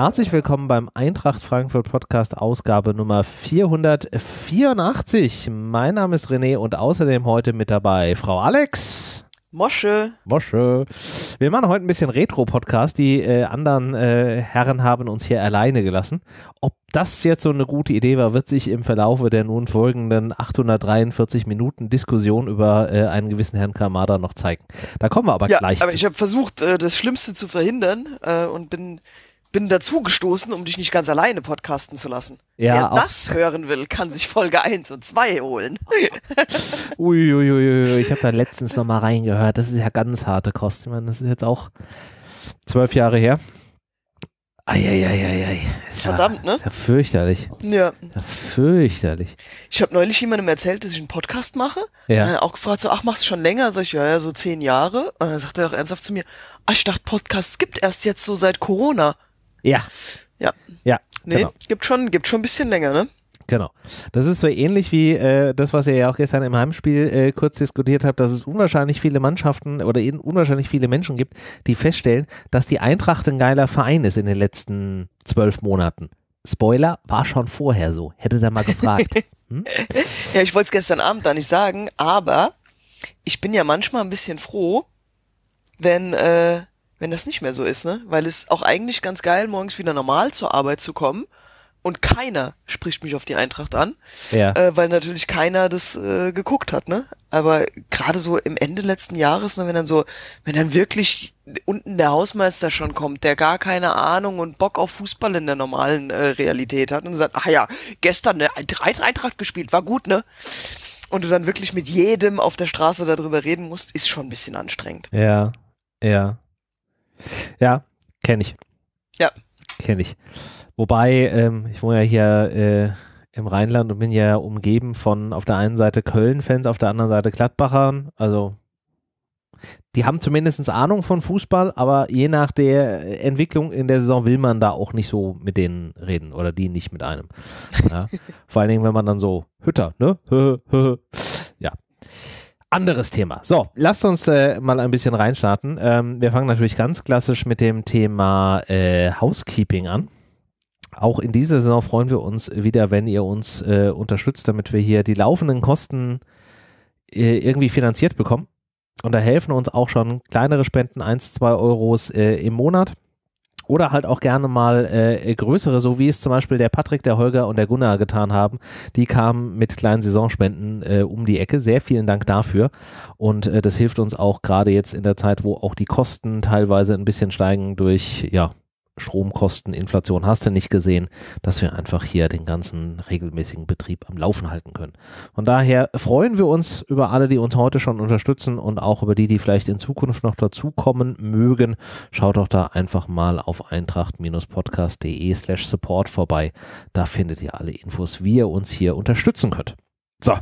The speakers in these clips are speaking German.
Herzlich willkommen beim Eintracht Frankfurt Podcast Ausgabe Nummer 484. Mein Name ist René und außerdem heute mit dabei Frau Alex. Mosche. Mosche. Wir machen heute ein bisschen Retro-Podcast. Die äh, anderen äh, Herren haben uns hier alleine gelassen. Ob das jetzt so eine gute Idee war, wird sich im Verlaufe der nun folgenden 843 Minuten Diskussion über äh, einen gewissen Herrn Kamada noch zeigen. Da kommen wir aber ja, gleich. Aber zu. ich habe versucht, äh, das Schlimmste zu verhindern äh, und bin bin dazugestoßen, um dich nicht ganz alleine podcasten zu lassen. Ja, Wer das hören will, kann sich Folge 1 und 2 holen. Uiuiui, ui, ui, ich habe da letztens nochmal reingehört. Das ist ja ganz harte Kost. Ich meine, das ist jetzt auch zwölf Jahre her. Eieieiei. Ist Verdammt, ja, ne? Ist ja fürchterlich. Ja. ja fürchterlich. Ich habe neulich jemandem erzählt, dass ich einen Podcast mache. Ja. Äh, auch gefragt, so, ach, machst du schon länger? Sag ich, ja, ja, so zehn Jahre. Und dann sagt er auch ernsthaft zu mir, ach, ich dachte, Podcasts gibt erst jetzt so seit Corona. Ja. Ja. Ja. Nee, genau. gibt, schon, gibt schon ein bisschen länger, ne? Genau. Das ist so ähnlich wie äh, das, was ihr ja auch gestern im Heimspiel äh, kurz diskutiert habt, dass es unwahrscheinlich viele Mannschaften oder eben unwahrscheinlich viele Menschen gibt, die feststellen, dass die Eintracht ein geiler Verein ist in den letzten zwölf Monaten. Spoiler, war schon vorher so. Hätte da mal gefragt. Hm? ja, ich wollte es gestern Abend da nicht sagen, aber ich bin ja manchmal ein bisschen froh, wenn äh, wenn das nicht mehr so ist, ne? Weil es auch eigentlich ganz geil, morgens wieder normal zur Arbeit zu kommen und keiner spricht mich auf die Eintracht an, ja. äh, weil natürlich keiner das äh, geguckt hat, ne? Aber gerade so im Ende letzten Jahres, ne, wenn dann so, wenn dann wirklich unten der Hausmeister schon kommt, der gar keine Ahnung und Bock auf Fußball in der normalen äh, Realität hat und sagt, ach ja, gestern ne, Eintracht gespielt, war gut, ne? Und du dann wirklich mit jedem auf der Straße darüber reden musst, ist schon ein bisschen anstrengend. Ja, ja. Ja, kenne ich. Ja. Kenne ich. Wobei, ähm, ich wohne ja hier äh, im Rheinland und bin ja umgeben von auf der einen Seite Köln-Fans, auf der anderen Seite Gladbachern. Also die haben zumindest Ahnung von Fußball, aber je nach der Entwicklung in der Saison will man da auch nicht so mit denen reden oder die nicht mit einem. Ja? Vor allen Dingen, wenn man dann so Hütter, ne? Anderes Thema. So, lasst uns äh, mal ein bisschen reinstarten. Ähm, wir fangen natürlich ganz klassisch mit dem Thema äh, Housekeeping an. Auch in dieser Saison freuen wir uns wieder, wenn ihr uns äh, unterstützt, damit wir hier die laufenden Kosten äh, irgendwie finanziert bekommen. Und da helfen uns auch schon kleinere Spenden, 1, 2 Euros äh, im Monat oder halt auch gerne mal äh, größere, so wie es zum Beispiel der Patrick, der Holger und der Gunnar getan haben. Die kamen mit kleinen Saisonspenden äh, um die Ecke. Sehr vielen Dank dafür. Und äh, das hilft uns auch gerade jetzt in der Zeit, wo auch die Kosten teilweise ein bisschen steigen durch, ja, Stromkosten, Inflation, hast du nicht gesehen, dass wir einfach hier den ganzen regelmäßigen Betrieb am Laufen halten können. Von daher freuen wir uns über alle, die uns heute schon unterstützen und auch über die, die vielleicht in Zukunft noch dazukommen mögen. Schaut doch da einfach mal auf eintracht-podcast.de slash support vorbei. Da findet ihr alle Infos, wie ihr uns hier unterstützen könnt. So,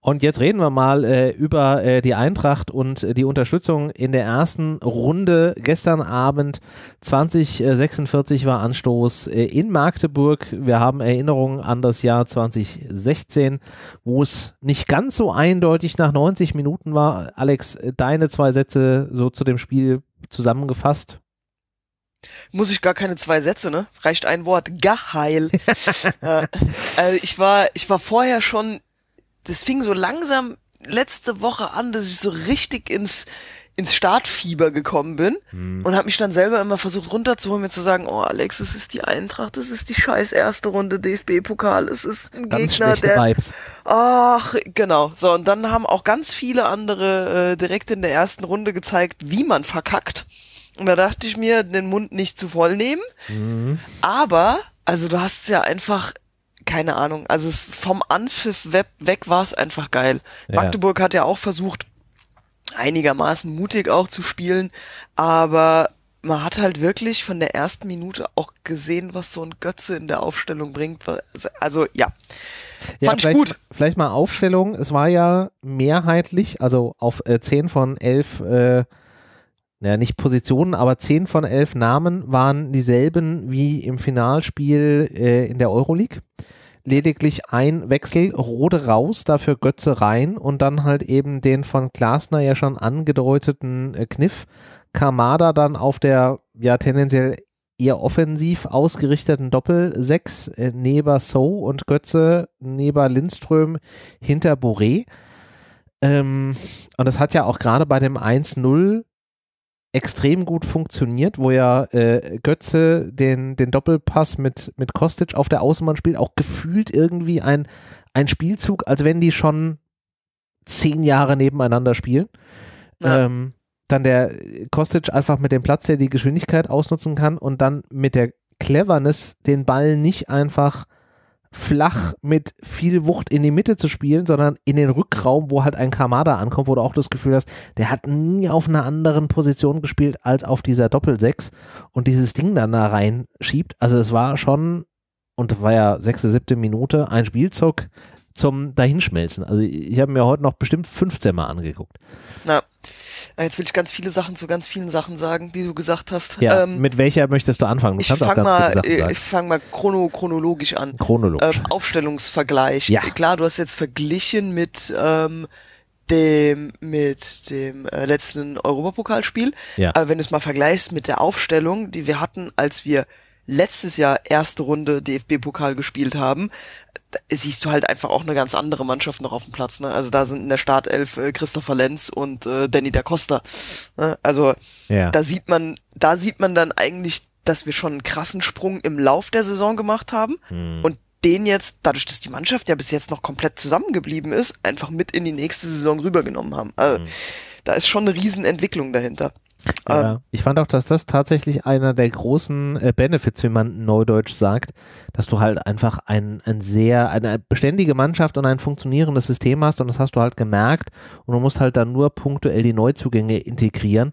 und jetzt reden wir mal äh, über äh, die Eintracht und äh, die Unterstützung in der ersten Runde. Gestern Abend 2046 war Anstoß äh, in Magdeburg. Wir haben Erinnerungen an das Jahr 2016, wo es nicht ganz so eindeutig nach 90 Minuten war. Alex, deine zwei Sätze so zu dem Spiel zusammengefasst. Muss ich gar keine zwei Sätze, ne? Reicht ein Wort. Geheil. äh, also ich war, ich war vorher schon das fing so langsam letzte Woche an, dass ich so richtig ins ins Startfieber gekommen bin mhm. und habe mich dann selber immer versucht runterzuholen, mir zu sagen, oh Alex, es ist die Eintracht, es ist die scheiß erste Runde DFB-Pokal, es ist ein ganz Gegner, der Vibes. Ach, genau. So und dann haben auch ganz viele andere äh, direkt in der ersten Runde gezeigt, wie man verkackt. Und da dachte ich mir, den Mund nicht zu voll nehmen, mhm. aber also du hast es ja einfach keine Ahnung. Also es, vom Anpfiff weg war es einfach geil. Ja. Magdeburg hat ja auch versucht, einigermaßen mutig auch zu spielen, aber man hat halt wirklich von der ersten Minute auch gesehen, was so ein Götze in der Aufstellung bringt. Also ja, ja, Fand ich gut. Vielleicht mal Aufstellung. Es war ja mehrheitlich, also auf äh, 10 von 11 äh, naja, nicht Positionen, aber zehn von elf Namen waren dieselben wie im Finalspiel äh, in der Euroleague. Lediglich ein Wechsel, Rode raus, dafür Götze rein und dann halt eben den von Glasner ja schon angedeuteten äh, Kniff. Kamada dann auf der ja tendenziell eher offensiv ausgerichteten Doppel-Sechs, äh, Neba So und Götze, neben Lindström hinter Boré. Ähm, und das hat ja auch gerade bei dem 1-0 extrem gut funktioniert, wo ja äh, Götze den, den Doppelpass mit, mit Kostic auf der Außenbahn spielt, auch gefühlt irgendwie ein, ein Spielzug, als wenn die schon zehn Jahre nebeneinander spielen. Ja. Ähm, dann der Kostic einfach mit dem Platz, der die Geschwindigkeit ausnutzen kann und dann mit der Cleverness den Ball nicht einfach flach mit viel Wucht in die Mitte zu spielen, sondern in den Rückraum, wo halt ein Kamada ankommt, wo du auch das Gefühl hast, der hat nie auf einer anderen Position gespielt als auf dieser Doppelsechs und dieses Ding dann da reinschiebt. Also es war schon, und war ja sechste, siebte Minute, ein Spielzug zum Dahinschmelzen. Also ich habe mir heute noch bestimmt 15 Mal angeguckt. Na. Äh, jetzt will ich ganz viele Sachen zu ganz vielen Sachen sagen, die du gesagt hast. Ja, ähm, mit welcher möchtest du anfangen? Du ich fange mal, äh, fang mal chrono, chronologisch an. Chronologisch. Ähm, Aufstellungsvergleich. Ja. Klar, du hast jetzt verglichen mit ähm, dem mit dem äh, letzten Europapokalspiel. Ja. Aber wenn du es mal vergleichst mit der Aufstellung, die wir hatten, als wir letztes Jahr erste Runde DFB-Pokal gespielt haben, siehst du halt einfach auch eine ganz andere Mannschaft noch auf dem Platz. Ne? Also da sind in der Startelf äh, Christopher Lenz und äh, Danny da Costa. Ne? Also ja. da sieht man, da sieht man dann eigentlich, dass wir schon einen krassen Sprung im Lauf der Saison gemacht haben hm. und den jetzt, dadurch, dass die Mannschaft ja bis jetzt noch komplett zusammengeblieben ist, einfach mit in die nächste Saison rübergenommen haben. Also, hm. Da ist schon eine Riesenentwicklung dahinter. Ja, ähm, ich fand auch, dass das tatsächlich einer der großen äh, Benefits, wie man Neudeutsch sagt, dass du halt einfach ein, ein sehr, eine beständige Mannschaft und ein funktionierendes System hast und das hast du halt gemerkt und du musst halt dann nur punktuell die Neuzugänge integrieren.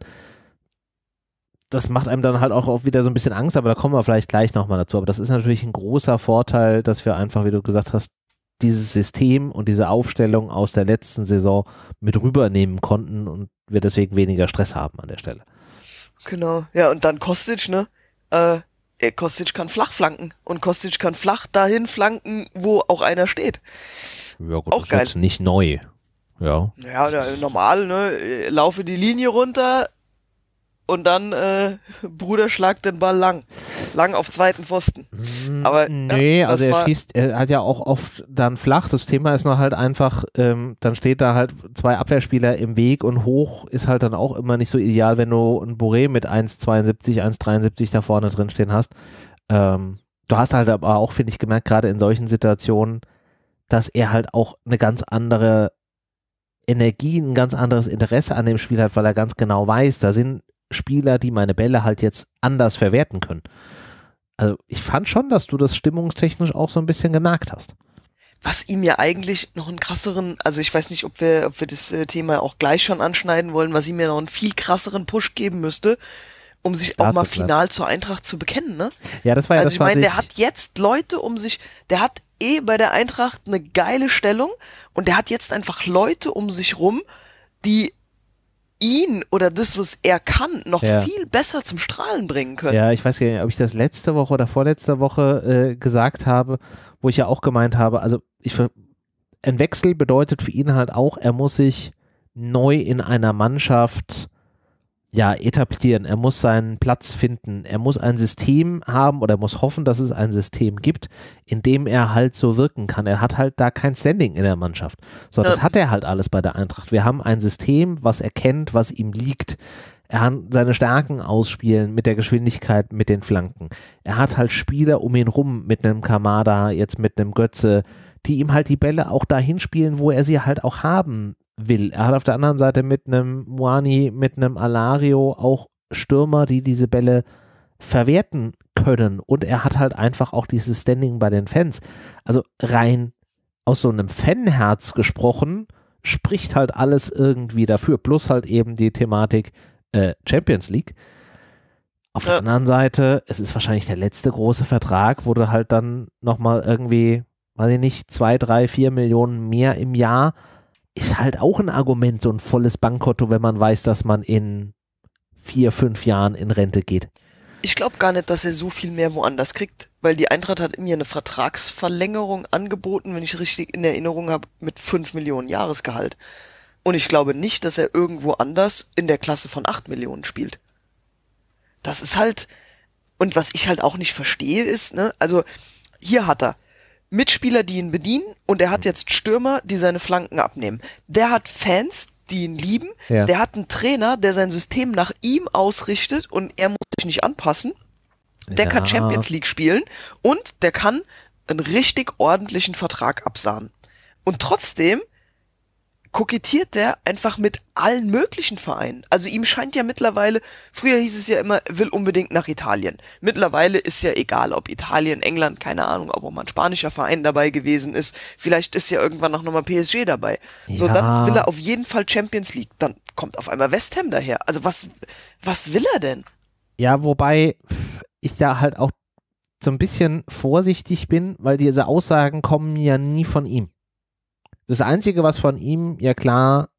Das macht einem dann halt auch, auch wieder so ein bisschen Angst, aber da kommen wir vielleicht gleich nochmal dazu. Aber das ist natürlich ein großer Vorteil, dass wir einfach, wie du gesagt hast, dieses System und diese Aufstellung aus der letzten Saison mit rübernehmen konnten und wir deswegen weniger Stress haben an der Stelle. Genau, ja, und dann Kostic, ne? Äh, äh Kostic kann flach flanken und Kostic kann flach dahin flanken, wo auch einer steht. Ja, gut, auch das geil. ist nicht neu. Ja. Ja, normal, ne? Laufe die Linie runter, und dann äh, Bruder schlagt den Ball lang. Lang auf zweiten Pfosten. Mm, aber, nee, ja, also er schießt, er hat ja auch oft dann flach. Das Thema ist nur halt einfach, ähm, dann steht da halt zwei Abwehrspieler im Weg und hoch ist halt dann auch immer nicht so ideal, wenn du ein Boré mit 1,72, 1,73 da vorne drin stehen hast. Ähm, du hast halt aber auch, finde ich, gemerkt, gerade in solchen Situationen, dass er halt auch eine ganz andere Energie, ein ganz anderes Interesse an dem Spiel hat, weil er ganz genau weiß, da sind Spieler, die meine Bälle halt jetzt anders verwerten können. Also ich fand schon, dass du das stimmungstechnisch auch so ein bisschen gemerkt hast. Was ihm ja eigentlich noch einen krasseren, also ich weiß nicht, ob wir, ob wir das äh, Thema auch gleich schon anschneiden wollen, was ihm ja noch einen viel krasseren Push geben müsste, um sich auch mal final zur Eintracht zu bekennen, ne? Ja, das war ja Also das ich meine, der hat jetzt Leute um sich, der hat eh bei der Eintracht eine geile Stellung und der hat jetzt einfach Leute um sich rum, die ihn oder das, was er kann, noch ja. viel besser zum Strahlen bringen können. Ja, ich weiß gar nicht, ob ich das letzte Woche oder vorletzte Woche äh, gesagt habe, wo ich ja auch gemeint habe, also ich, ein Wechsel bedeutet für ihn halt auch, er muss sich neu in einer Mannschaft ja, etablieren, er muss seinen Platz finden, er muss ein System haben oder muss hoffen, dass es ein System gibt, in dem er halt so wirken kann. Er hat halt da kein Standing in der Mannschaft. So, das hat er halt alles bei der Eintracht. Wir haben ein System, was er kennt, was ihm liegt. Er hat seine Stärken ausspielen mit der Geschwindigkeit, mit den Flanken. Er hat halt Spieler um ihn rum mit einem Kamada, jetzt mit einem Götze, die ihm halt die Bälle auch dahin spielen, wo er sie halt auch haben will. Er hat auf der anderen Seite mit einem Moani, mit einem Alario auch Stürmer, die diese Bälle verwerten können. Und er hat halt einfach auch dieses Standing bei den Fans. Also rein aus so einem Fanherz gesprochen, spricht halt alles irgendwie dafür. Plus halt eben die Thematik äh, Champions League. Auf ja. der anderen Seite, es ist wahrscheinlich der letzte große Vertrag, wo du halt dann nochmal irgendwie, weiß ich nicht, zwei, drei, vier Millionen mehr im Jahr ist halt auch ein Argument, so ein volles Bankkonto, wenn man weiß, dass man in vier, fünf Jahren in Rente geht. Ich glaube gar nicht, dass er so viel mehr woanders kriegt, weil die Eintracht hat mir eine Vertragsverlängerung angeboten, wenn ich richtig in Erinnerung habe, mit fünf Millionen Jahresgehalt. Und ich glaube nicht, dass er irgendwo anders in der Klasse von acht Millionen spielt. Das ist halt, und was ich halt auch nicht verstehe ist, ne, also hier hat er Mitspieler, die ihn bedienen und er hat mhm. jetzt Stürmer, die seine Flanken abnehmen. Der hat Fans, die ihn lieben. Ja. Der hat einen Trainer, der sein System nach ihm ausrichtet und er muss sich nicht anpassen. Der ja. kann Champions League spielen und der kann einen richtig ordentlichen Vertrag absahen. Und trotzdem kokettiert der einfach mit allen möglichen Vereinen. Also ihm scheint ja mittlerweile, früher hieß es ja immer, will unbedingt nach Italien. Mittlerweile ist ja egal, ob Italien, England, keine Ahnung, ob auch mal ein spanischer Verein dabei gewesen ist. Vielleicht ist ja irgendwann auch nochmal PSG dabei. Ja. So, dann will er auf jeden Fall Champions League. Dann kommt auf einmal West Ham daher. Also was, was will er denn? Ja, wobei ich da halt auch so ein bisschen vorsichtig bin, weil diese Aussagen kommen ja nie von ihm. Das Einzige, was von ihm ja klar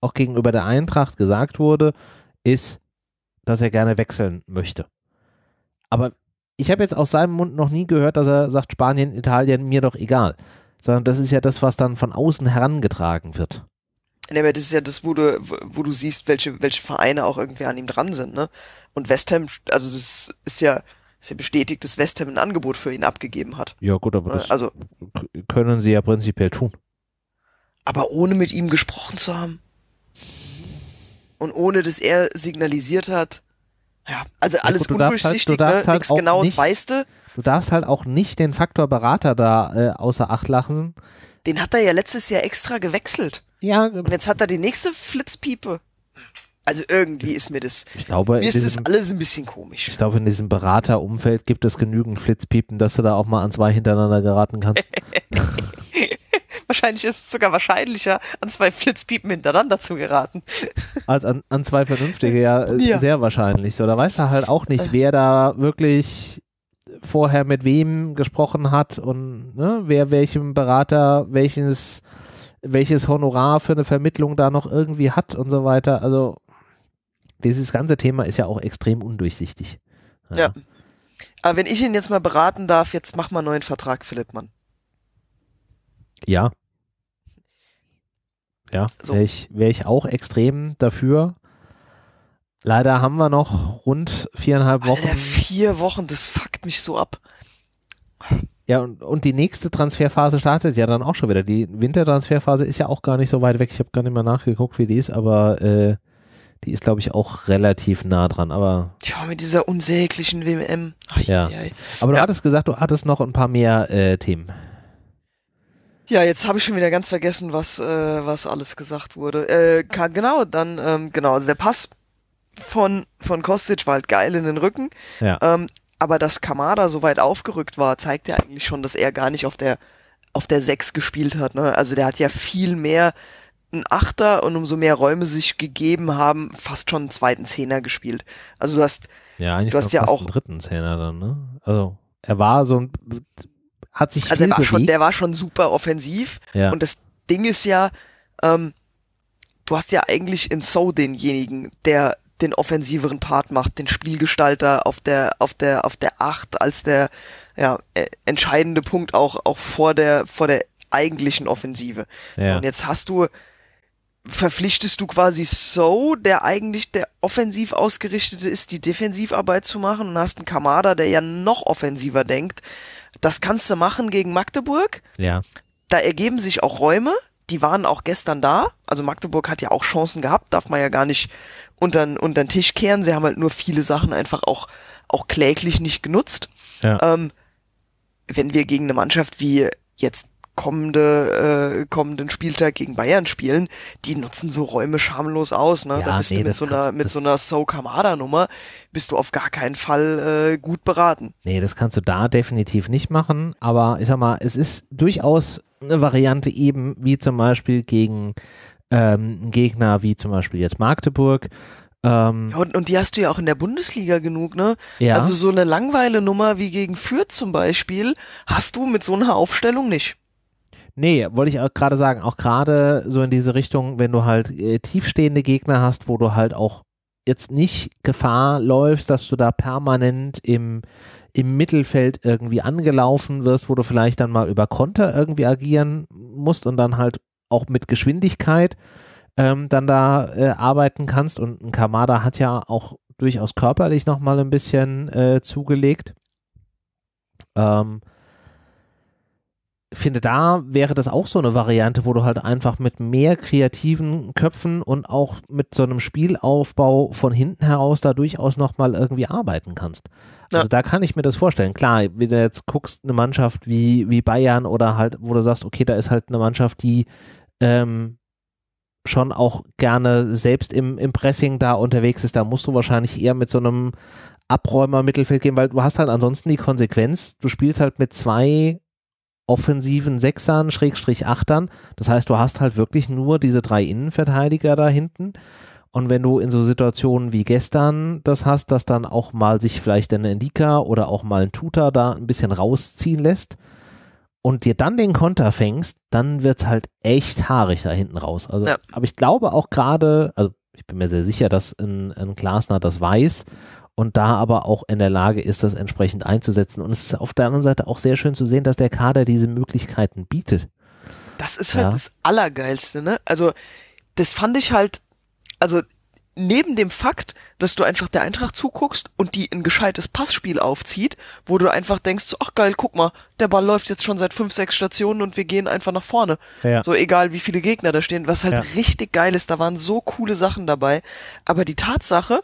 auch gegenüber der Eintracht gesagt wurde, ist, dass er gerne wechseln möchte. Aber ich habe jetzt aus seinem Mund noch nie gehört, dass er sagt, Spanien, Italien, mir doch egal. Sondern das ist ja das, was dann von außen herangetragen wird. Nee, aber das ist ja das, wo du, wo du siehst, welche, welche Vereine auch irgendwie an ihm dran sind, ne? Und West Ham, also das ist ja, ist ja bestätigt, dass West Ham ein Angebot für ihn abgegeben hat. Ja, gut, aber äh, das also, können sie ja prinzipiell tun aber ohne mit ihm gesprochen zu haben. Und ohne, dass er signalisiert hat. Ja, also alles ja, undurchsichtig, halt, ne? Halt nichts Genaues nicht, weißt du. Du darfst halt auch nicht den Faktor Berater da äh, außer Acht lassen. Den hat er ja letztes Jahr extra gewechselt. Ja. Äh, Und jetzt hat er die nächste Flitzpiepe. Also irgendwie ist mir das. Ich glaube, mir ist diesem, das alles ein bisschen komisch. Ich glaube, in diesem Beraterumfeld gibt es genügend Flitzpiepen, dass du da auch mal an zwei hintereinander geraten kannst. Wahrscheinlich ist es sogar wahrscheinlicher, an zwei Flitzpiepen hintereinander zu geraten. Als an, an zwei vernünftige, ja, ja, sehr wahrscheinlich. So, da weißt du halt auch nicht, äh. wer da wirklich vorher mit wem gesprochen hat und ne, wer welchem Berater welches, welches Honorar für eine Vermittlung da noch irgendwie hat und so weiter. Also dieses ganze Thema ist ja auch extrem undurchsichtig. Ja. ja. Aber wenn ich ihn jetzt mal beraten darf, jetzt mach mal einen neuen Vertrag, Philipp Mann. Ja. Ja, so. wäre ich, wär ich auch extrem dafür. Leider haben wir noch rund viereinhalb Wochen. Alter, vier Wochen, das fuckt mich so ab. Ja, und, und die nächste Transferphase startet ja dann auch schon wieder. Die Wintertransferphase ist ja auch gar nicht so weit weg. Ich habe gar nicht mehr nachgeguckt, wie die ist, aber äh, die ist, glaube ich, auch relativ nah dran. Aber Tja, mit dieser unsäglichen WM. Ach, ja. Ei, ei. Aber du ja. hattest gesagt, du hattest noch ein paar mehr äh, Themen. Ja, jetzt habe ich schon wieder ganz vergessen, was, äh, was alles gesagt wurde. Äh, genau, dann, ähm, genau, also der Pass von, von Kostic war halt geil in den Rücken. Ja. Ähm, aber dass Kamada so weit aufgerückt war, zeigt ja eigentlich schon, dass er gar nicht auf der, auf der 6 gespielt hat. Ne? Also der hat ja viel mehr einen Achter und umso mehr Räume sich gegeben haben, fast schon einen zweiten Zehner gespielt. Also du hast ja, eigentlich du hast ja auch einen dritten Zehner dann, ne? Also er war so ein hat sich also viel der war schon, der war schon super offensiv. Ja. Und das Ding ist ja, ähm, du hast ja eigentlich in So denjenigen, der den offensiveren Part macht, den Spielgestalter auf der auf der auf der acht als der ja, äh, entscheidende Punkt auch auch vor der vor der eigentlichen Offensive. Ja. So, und jetzt hast du verpflichtest du quasi So, der eigentlich der offensiv ausgerichtete ist, die Defensivarbeit zu machen und hast einen Kamada, der ja noch offensiver denkt. Das kannst du machen gegen Magdeburg. Ja. Da ergeben sich auch Räume. Die waren auch gestern da. Also Magdeburg hat ja auch Chancen gehabt, darf man ja gar nicht unter, unter den Tisch kehren. Sie haben halt nur viele Sachen einfach auch, auch kläglich nicht genutzt. Ja. Ähm, wenn wir gegen eine Mannschaft wie jetzt kommende, äh, kommenden Spieltag gegen Bayern spielen, die nutzen so Räume schamlos aus. Ne? Ja, da bist nee, du mit so einer, mit so einer So Kamada-Nummer, bist du auf gar keinen Fall äh, gut beraten. Nee, das kannst du da definitiv nicht machen. Aber ich sag mal, es ist durchaus eine Variante eben, wie zum Beispiel gegen ähm, Gegner wie zum Beispiel jetzt Magdeburg, ähm, ja, und, und, die hast du ja auch in der Bundesliga genug, ne? Ja. Also so eine langweile Nummer wie gegen Fürth zum Beispiel hast du mit so einer Aufstellung nicht. Nee, wollte ich auch gerade sagen, auch gerade so in diese Richtung, wenn du halt äh, tiefstehende Gegner hast, wo du halt auch jetzt nicht Gefahr läufst, dass du da permanent im, im Mittelfeld irgendwie angelaufen wirst, wo du vielleicht dann mal über Konter irgendwie agieren musst und dann halt auch mit Geschwindigkeit ähm, dann da äh, arbeiten kannst. Und ein Kamada hat ja auch durchaus körperlich nochmal ein bisschen äh, zugelegt. Ähm, finde, da wäre das auch so eine Variante, wo du halt einfach mit mehr kreativen Köpfen und auch mit so einem Spielaufbau von hinten heraus da durchaus nochmal irgendwie arbeiten kannst. Also ja. Also da kann ich mir das vorstellen. Klar, wenn du jetzt guckst, eine Mannschaft wie, wie Bayern oder halt, wo du sagst, okay, da ist halt eine Mannschaft, die ähm, schon auch gerne selbst im, im Pressing da unterwegs ist, da musst du wahrscheinlich eher mit so einem Abräumer Mittelfeld gehen, weil du hast halt ansonsten die Konsequenz, du spielst halt mit zwei offensiven Sechsern, Schrägstrich Achtern. Das heißt, du hast halt wirklich nur diese drei Innenverteidiger da hinten. Und wenn du in so Situationen wie gestern das hast, dass dann auch mal sich vielleicht ein Endika oder auch mal ein Tutor da ein bisschen rausziehen lässt und dir dann den Konter fängst, dann wird es halt echt haarig da hinten raus. Also, ja. aber ich glaube auch gerade, also ich bin mir sehr sicher, dass ein, ein Glasner das weiß und da aber auch in der Lage ist, das entsprechend einzusetzen. Und es ist auf der anderen Seite auch sehr schön zu sehen, dass der Kader diese Möglichkeiten bietet. Das ist halt ja. das Allergeilste, ne? Also, das fand ich halt, also neben dem Fakt, dass du einfach der Eintracht zuguckst und die ein gescheites Passspiel aufzieht, wo du einfach denkst, ach geil, guck mal, der Ball läuft jetzt schon seit fünf, sechs Stationen und wir gehen einfach nach vorne. Ja. So egal, wie viele Gegner da stehen, was halt ja. richtig geil ist, da waren so coole Sachen dabei. Aber die Tatsache,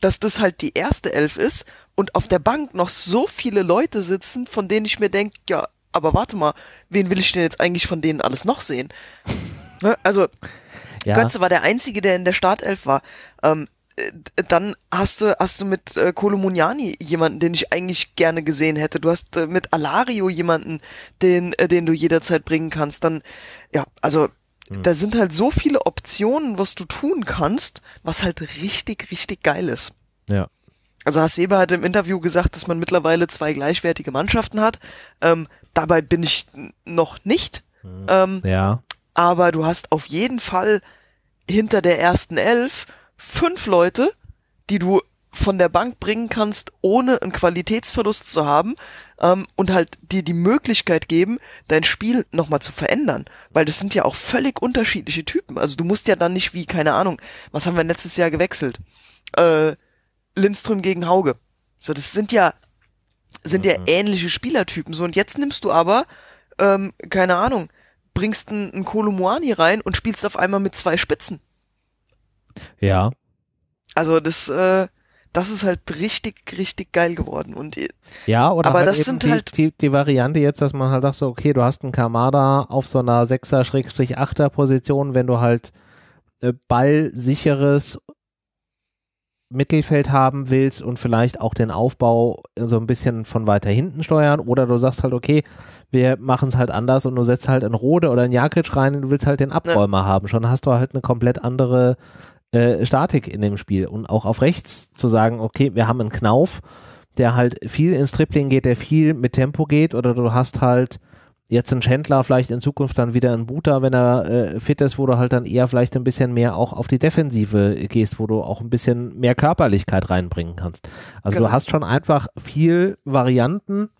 dass das halt die erste Elf ist und auf der Bank noch so viele Leute sitzen, von denen ich mir denke, ja, aber warte mal, wen will ich denn jetzt eigentlich von denen alles noch sehen? Ne? Also, ja. Götze war der Einzige, der in der Startelf war. Ähm, äh, dann hast du, hast du mit äh, Kolomuniani jemanden, den ich eigentlich gerne gesehen hätte. Du hast äh, mit Alario jemanden, den, äh, den du jederzeit bringen kannst. Dann, ja, also hm. da sind halt so viele Optionen, was du tun kannst, was halt richtig, richtig geil ist. Ja. Also Hasebe hat im Interview gesagt, dass man mittlerweile zwei gleichwertige Mannschaften hat. Ähm, dabei bin ich noch nicht. Hm. Ähm, ja. Aber du hast auf jeden Fall hinter der ersten Elf fünf Leute, die du von der Bank bringen kannst, ohne einen Qualitätsverlust zu haben, ähm, und halt dir die Möglichkeit geben, dein Spiel nochmal zu verändern. Weil das sind ja auch völlig unterschiedliche Typen. Also du musst ja dann nicht wie, keine Ahnung, was haben wir letztes Jahr gewechselt? Äh, Lindström gegen Hauge. So, das sind ja, sind mhm. ja ähnliche Spielertypen. So, und jetzt nimmst du aber, ähm, keine Ahnung, bringst einen, einen Kolomuani rein und spielst auf einmal mit zwei Spitzen. Ja. Also das, äh, das ist halt richtig, richtig geil geworden. Und ja, oder aber halt das sind die, halt die, die, Variante jetzt, dass man halt sagt, so, okay, du hast einen Kamada auf so einer 6er-8er-Position, wenn du halt äh, ballsicheres Mittelfeld haben willst und vielleicht auch den Aufbau äh, so ein bisschen von weiter hinten steuern oder du sagst halt, okay, wir machen es halt anders und du setzt halt einen Rode oder einen Jakic rein und du willst halt den Abräumer ja. haben. Schon hast du halt eine komplett andere äh, Statik in dem Spiel und auch auf rechts zu sagen, okay, wir haben einen Knauf, der halt viel ins Tripling geht, der viel mit Tempo geht oder du hast halt jetzt einen Schändler, vielleicht in Zukunft dann wieder einen Buta, wenn er äh, fit ist, wo du halt dann eher vielleicht ein bisschen mehr auch auf die Defensive gehst, wo du auch ein bisschen mehr Körperlichkeit reinbringen kannst. Also genau. du hast schon einfach viel Varianten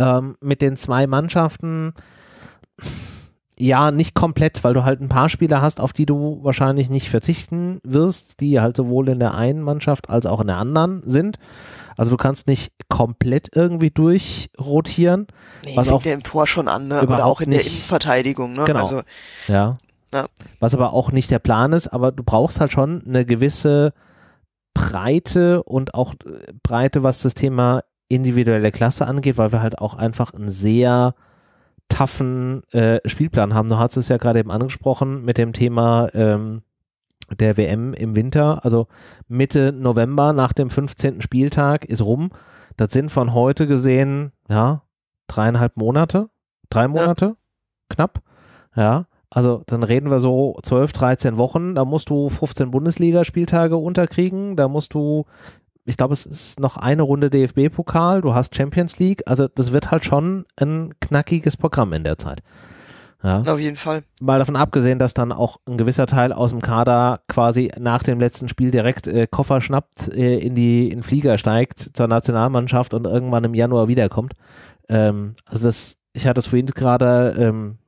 ähm, mit den zwei Mannschaften ja, nicht komplett, weil du halt ein paar Spieler hast, auf die du wahrscheinlich nicht verzichten wirst, die halt sowohl in der einen Mannschaft als auch in der anderen sind. Also du kannst nicht komplett irgendwie durchrotieren. Nee, was fängt ja im Tor schon an, ne? Oder auch in nicht. der Innenverteidigung, ne? Genau. Also, ja. ja. Was aber auch nicht der Plan ist, aber du brauchst halt schon eine gewisse Breite und auch äh, Breite, was das Thema individuelle Klasse angeht, weil wir halt auch einfach ein sehr taffen äh, Spielplan haben. Du hast es ja gerade eben angesprochen mit dem Thema ähm, der WM im Winter. Also Mitte November nach dem 15. Spieltag ist rum. Das sind von heute gesehen, ja, dreieinhalb Monate, drei Monate, ja. knapp. Ja, also dann reden wir so 12, 13 Wochen. Da musst du 15 Bundesligaspieltage unterkriegen. Da musst du ich glaube, es ist noch eine Runde DFB-Pokal, du hast Champions League, also das wird halt schon ein knackiges Programm in der Zeit. Ja. Auf jeden Fall. Mal davon abgesehen, dass dann auch ein gewisser Teil aus dem Kader quasi nach dem letzten Spiel direkt äh, Koffer schnappt, äh, in die in Flieger steigt zur Nationalmannschaft und irgendwann im Januar wiederkommt. Ähm, also das, ich hatte es vorhin gerade ähm,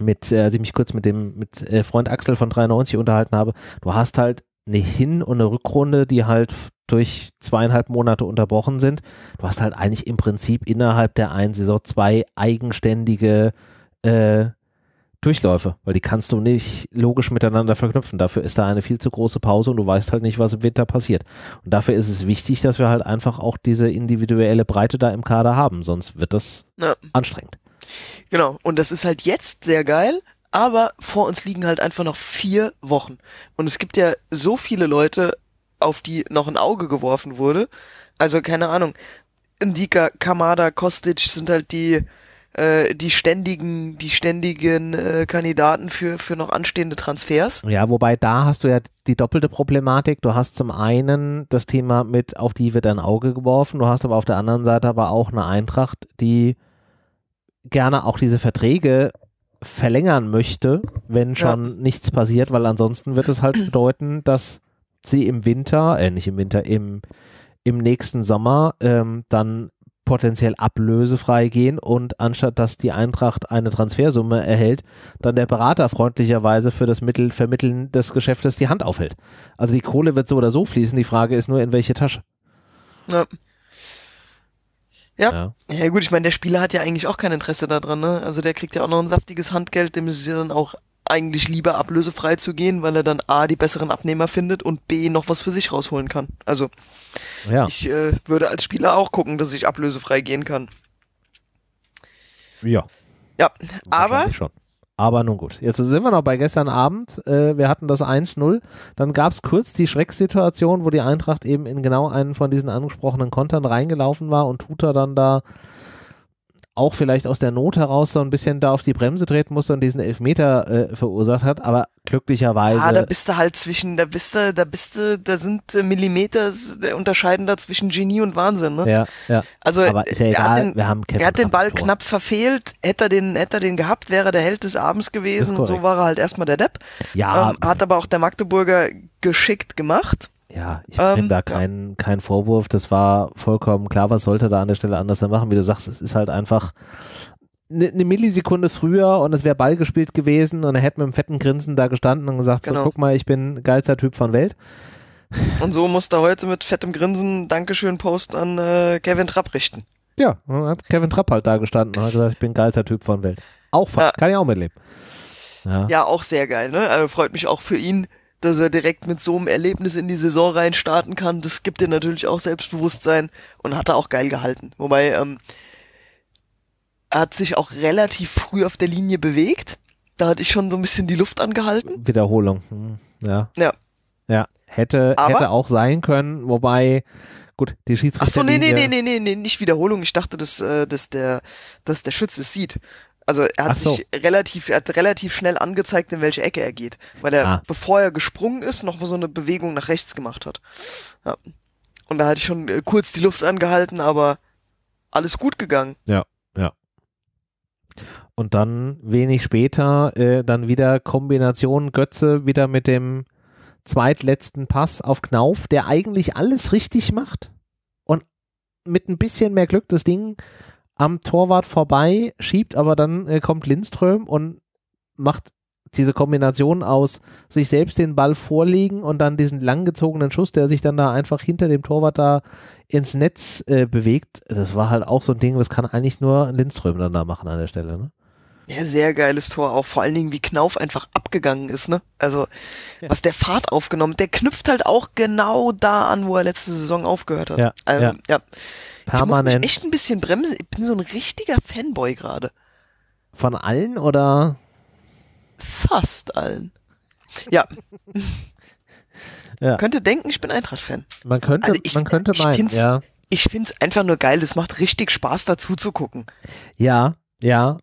mit, äh, als ich mich kurz mit dem mit äh, Freund Axel von 93 unterhalten habe. Du hast halt eine Hin- und eine Rückrunde, die halt durch zweieinhalb Monate unterbrochen sind. Du hast halt eigentlich im Prinzip innerhalb der einen Saison zwei eigenständige äh, Durchläufe, weil die kannst du nicht logisch miteinander verknüpfen. Dafür ist da eine viel zu große Pause und du weißt halt nicht, was im Winter passiert. Und dafür ist es wichtig, dass wir halt einfach auch diese individuelle Breite da im Kader haben, sonst wird das ja. anstrengend. Genau, und das ist halt jetzt sehr geil, aber vor uns liegen halt einfach noch vier Wochen. Und es gibt ja so viele Leute, auf die noch ein Auge geworfen wurde. Also keine Ahnung. Indika, Kamada, Kostic sind halt die äh, die ständigen die ständigen äh, Kandidaten für für noch anstehende Transfers. Ja, wobei da hast du ja die doppelte Problematik. Du hast zum einen das Thema mit auf die wird ein Auge geworfen. Du hast aber auf der anderen Seite aber auch eine Eintracht, die gerne auch diese Verträge verlängern möchte, wenn schon ja. nichts passiert, weil ansonsten wird es halt bedeuten, dass sie im Winter, äh nicht im Winter, im, im nächsten Sommer ähm, dann potenziell ablösefrei gehen und anstatt dass die Eintracht eine Transfersumme erhält, dann der Berater freundlicherweise für das Mittel Vermitteln des Geschäftes die Hand aufhält. Also die Kohle wird so oder so fließen, die Frage ist nur, in welche Tasche. Ja. Ja. ja. ja gut, ich meine, der Spieler hat ja eigentlich auch kein Interesse daran, ne? Also der kriegt ja auch noch ein saftiges Handgeld, dem ist es ja dann auch eigentlich lieber ablösefrei zu gehen, weil er dann A, die besseren Abnehmer findet und B, noch was für sich rausholen kann. Also ja. ich äh, würde als Spieler auch gucken, dass ich ablösefrei gehen kann. Ja. Ja, aber... Schon. Aber nun gut, jetzt sind wir noch bei gestern Abend. Äh, wir hatten das 1-0. Dann gab es kurz die Schrecksituation, wo die Eintracht eben in genau einen von diesen angesprochenen Kontern reingelaufen war und Tuta dann da auch vielleicht aus der Not heraus so ein bisschen da auf die Bremse treten musste und diesen Elfmeter äh, verursacht hat, aber glücklicherweise. Ah, da bist du halt zwischen, da bist du, da bist du, da sind äh, Millimeter unterscheiden da zwischen Genie und Wahnsinn, ne? Ja, ja. Also, aber ist ja egal, den, wir haben Kevin Er hat den Ball knapp verfehlt, hätte er den, hätte er den gehabt, wäre der Held des Abends gewesen und so war er halt erstmal der Depp. Ja. Ähm, hat aber auch der Magdeburger geschickt gemacht. Ja, ich ähm, da keinen ja. kein Vorwurf. Das war vollkommen klar, was sollte da an der Stelle anders machen. Wie du sagst, es ist halt einfach eine ne Millisekunde früher und es wäre Ball gespielt gewesen und er hätte mit einem fetten Grinsen da gestanden und gesagt, genau. so, guck mal, ich bin geilster Typ von Welt. Und so muss er heute mit fettem Grinsen Dankeschön Post an äh, Kevin Trapp richten. Ja, hat Kevin Trapp halt da gestanden und hat gesagt, ich bin geilster Typ von Welt. Auch ja. kann ich auch mitleben. Ja. ja. auch sehr geil, ne? Also freut mich auch für ihn, dass er direkt mit so einem Erlebnis in die Saison reinstarten kann. Das gibt dir natürlich auch Selbstbewusstsein und hat er auch geil gehalten. Wobei ähm, er hat sich auch relativ früh auf der Linie bewegt. Da hatte ich schon so ein bisschen die Luft angehalten. Wiederholung, hm, ja. Ja. Ja, hätte, hätte auch sein können, wobei gut, die Schiedsrichter. Achso, nee, nee, nee, nee, nee, nee, nicht Wiederholung. Ich dachte, dass, äh, dass der, dass der Schütze es sieht. Also er hat so. sich relativ, er hat relativ schnell angezeigt, in welche Ecke er geht, weil er, ah. bevor er gesprungen ist, noch so eine Bewegung nach rechts gemacht hat. Ja. Und da hatte ich schon äh, kurz die Luft angehalten, aber alles gut gegangen. Ja, ja. Und dann wenig später äh, dann wieder Kombination Götze wieder mit dem zweitletzten Pass auf Knauf, der eigentlich alles richtig macht und mit ein bisschen mehr Glück das Ding am Torwart vorbei, schiebt, aber dann äh, kommt Lindström und macht diese Kombination aus sich selbst den Ball vorlegen und dann diesen langgezogenen Schuss, der sich dann da einfach hinter dem Torwart da ins Netz äh, bewegt. Das war halt auch so ein Ding, das kann eigentlich nur Lindström dann da machen an der Stelle, ne? Ja, sehr geiles Tor auch. Vor allen Dingen, wie Knauf einfach abgegangen ist, ne? Also, ja. was der Fahrt aufgenommen, der knüpft halt auch genau da an, wo er letzte Saison aufgehört hat. Ja, ähm, ja. ja. Permanent. Ich muss mich echt ein bisschen bremsen. Ich bin so ein richtiger Fanboy gerade. Von allen oder? Fast allen. Ja. ja. Könnte denken, ich bin Eintracht-Fan. Man könnte, also ich, man könnte ich meinen, ja. Ich finde es einfach nur geil. Es macht richtig Spaß, dazu zu gucken. Ja, ja.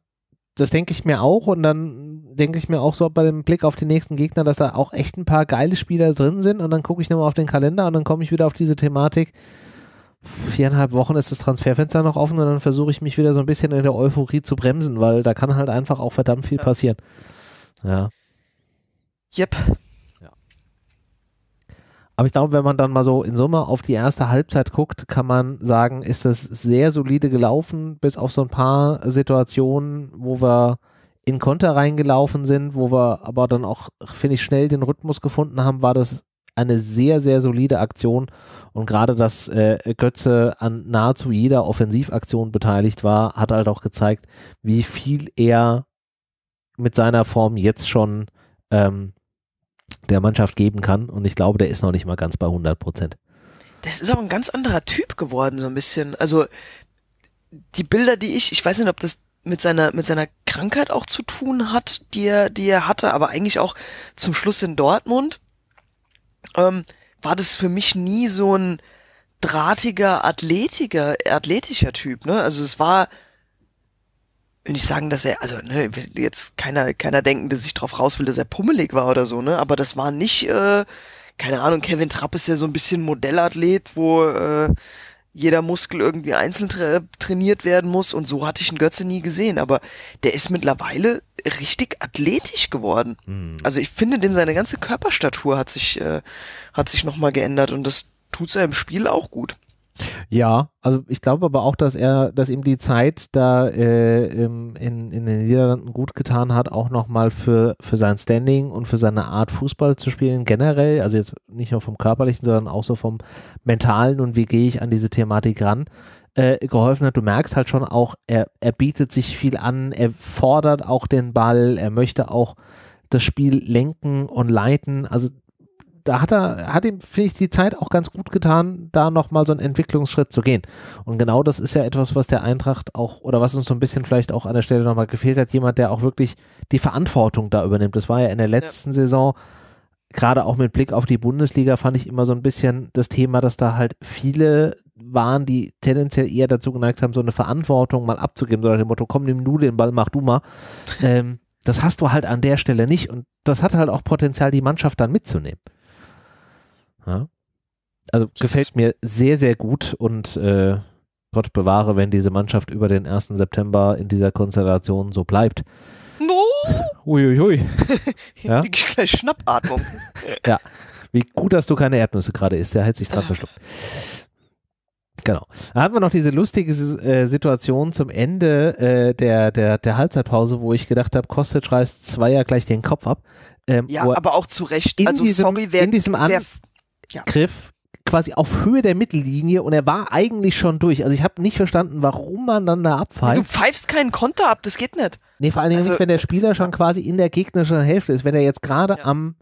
Das denke ich mir auch. Und dann denke ich mir auch so bei dem Blick auf die nächsten Gegner, dass da auch echt ein paar geile Spieler drin sind. Und dann gucke ich nochmal auf den Kalender und dann komme ich wieder auf diese Thematik viereinhalb Wochen ist das Transferfenster noch offen und dann versuche ich mich wieder so ein bisschen in der Euphorie zu bremsen, weil da kann halt einfach auch verdammt viel ja. passieren. Ja. Yep. Ja. Aber ich glaube, wenn man dann mal so in Summe auf die erste Halbzeit guckt, kann man sagen, ist das sehr solide gelaufen, bis auf so ein paar Situationen, wo wir in Konter reingelaufen sind, wo wir aber dann auch, finde ich, schnell den Rhythmus gefunden haben, war das eine sehr, sehr solide Aktion und gerade, dass äh, Götze an nahezu jeder Offensivaktion beteiligt war, hat halt auch gezeigt, wie viel er mit seiner Form jetzt schon ähm, der Mannschaft geben kann. Und ich glaube, der ist noch nicht mal ganz bei 100 Prozent. Das ist auch ein ganz anderer Typ geworden, so ein bisschen. Also die Bilder, die ich, ich weiß nicht, ob das mit seiner, mit seiner Krankheit auch zu tun hat, die er, die er hatte, aber eigentlich auch zum Schluss in Dortmund. Ähm, war das für mich nie so ein drahtiger, athletiger, athletischer Typ, ne? Also es war, will ich sagen, dass er, also ne, jetzt keiner, keiner denken, dass ich drauf raus will, dass er pummelig war oder so, ne? Aber das war nicht, äh, keine Ahnung, Kevin Trapp ist ja so ein bisschen Modellathlet, wo äh, jeder Muskel irgendwie einzeln tra trainiert werden muss und so hatte ich einen Götze nie gesehen, aber der ist mittlerweile richtig athletisch geworden. Mhm. Also ich finde, dem seine ganze Körperstatur hat sich, äh, hat sich nochmal geändert und das tut seinem Spiel auch gut. Ja, also ich glaube aber auch, dass er, dass ihm die Zeit da äh, in, in den Niederlanden gut getan hat, auch nochmal für, für sein Standing und für seine Art Fußball zu spielen generell, also jetzt nicht nur vom körperlichen, sondern auch so vom mentalen und wie gehe ich an diese Thematik ran, äh, geholfen hat. Du merkst halt schon auch, er, er bietet sich viel an, er fordert auch den Ball, er möchte auch das Spiel lenken und leiten. Also da hat er, hat ihm, finde ich, die Zeit auch ganz gut getan, da nochmal so einen Entwicklungsschritt zu gehen. Und genau das ist ja etwas, was der Eintracht auch, oder was uns so ein bisschen vielleicht auch an der Stelle nochmal gefehlt hat, jemand, der auch wirklich die Verantwortung da übernimmt. Das war ja in der letzten ja. Saison gerade auch mit Blick auf die Bundesliga fand ich immer so ein bisschen das Thema, dass da halt viele waren, die tendenziell eher dazu geneigt haben, so eine Verantwortung mal abzugeben, so nach dem Motto, komm, nimm du den Ball, mach du mal. Ähm, das hast du halt an der Stelle nicht und das hat halt auch Potenzial, die Mannschaft dann mitzunehmen. Ja. Also das gefällt mir sehr, sehr gut und äh, Gott bewahre, wenn diese Mannschaft über den 1. September in dieser Konstellation so bleibt. Uiuiui. ja? Ich gleich Schnappatmung. ja. Wie gut, dass du keine Erdnüsse gerade isst. Der hat sich dran verschluckt. Genau. Da hatten wir noch diese lustige äh, Situation zum Ende äh, der, der, der Halbzeitpause, wo ich gedacht habe, Kostic reißt Zweier gleich den Kopf ab. Ähm, ja, aber auch zu Recht. In also diesem, sorry, wer, in diesem Angriff ja. quasi auf Höhe der Mittellinie und er war eigentlich schon durch. Also ich habe nicht verstanden, warum man dann da abpfeift. Du pfeifst keinen Konter ab, das geht nicht. Nee, vor allen Dingen also, nicht, wenn der Spieler schon quasi in der gegnerischen Hälfte ist, wenn er jetzt gerade ja. am,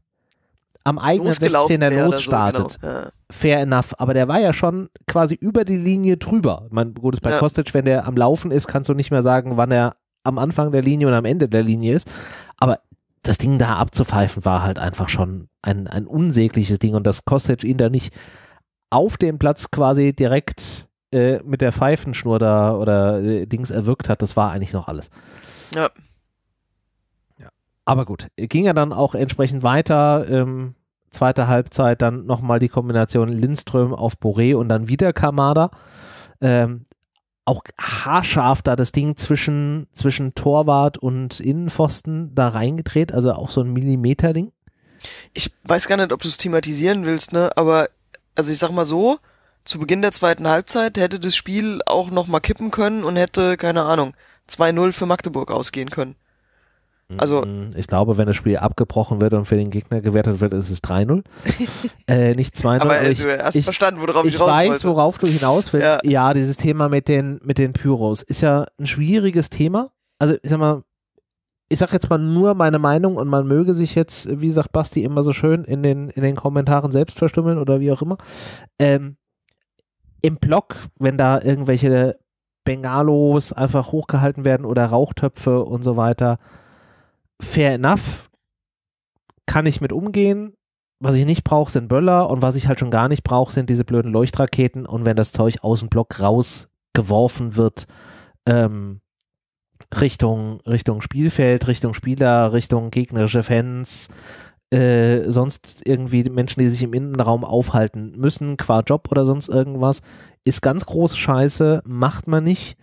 am eigenen 16er losstartet. So, genau. ja. Fair enough, aber der war ja schon quasi über die Linie drüber. Mein gutes ist bei ja. Kostic, wenn der am Laufen ist, kannst du nicht mehr sagen, wann er am Anfang der Linie und am Ende der Linie ist. Aber das Ding da abzupfeifen war halt einfach schon ein, ein unsägliches Ding und dass Kostic ihn da nicht auf dem Platz quasi direkt äh, mit der Pfeifenschnur da oder äh, Dings erwirkt hat, das war eigentlich noch alles. Ja. ja. Aber gut, ging ja dann auch entsprechend weiter. Ähm, zweite Halbzeit dann nochmal die Kombination Lindström auf Boré und dann wieder Kamada. Ähm, auch haarscharf da das Ding zwischen, zwischen Torwart und Innenpfosten da reingedreht, also auch so ein Millimeter-Ding. Ich weiß gar nicht, ob du es thematisieren willst, ne? Aber also ich sag mal so, zu Beginn der zweiten Halbzeit hätte das Spiel auch nochmal kippen können und hätte keine Ahnung 2-0 für Magdeburg ausgehen können. Also mhm. ich glaube, wenn das Spiel abgebrochen wird und für den Gegner gewertet wird, ist es 3-0. äh, nicht 2-0. Aber also ich, du hast ich, verstanden, worauf ich, ich raus weiß, wollte. worauf du hinaus willst. Ja. ja, dieses Thema mit den, mit den Pyros ist ja ein schwieriges Thema. Also ich sag mal, ich sag jetzt mal nur meine Meinung und man möge sich jetzt, wie sagt Basti immer so schön, in den, in den Kommentaren selbst verstümmeln oder wie auch immer. Ähm, Im Blog, wenn da irgendwelche Bengalos einfach hochgehalten werden oder Rauchtöpfe und so weiter. Fair enough. Kann ich mit umgehen. Was ich nicht brauche, sind Böller und was ich halt schon gar nicht brauche, sind diese blöden Leuchtraketen und wenn das Zeug aus dem Block rausgeworfen wird, ähm, Richtung, Richtung Spielfeld, Richtung Spieler, Richtung gegnerische Fans, äh, sonst irgendwie Menschen, die sich im Innenraum aufhalten müssen, qua Job oder sonst irgendwas, ist ganz große Scheiße, macht man nicht.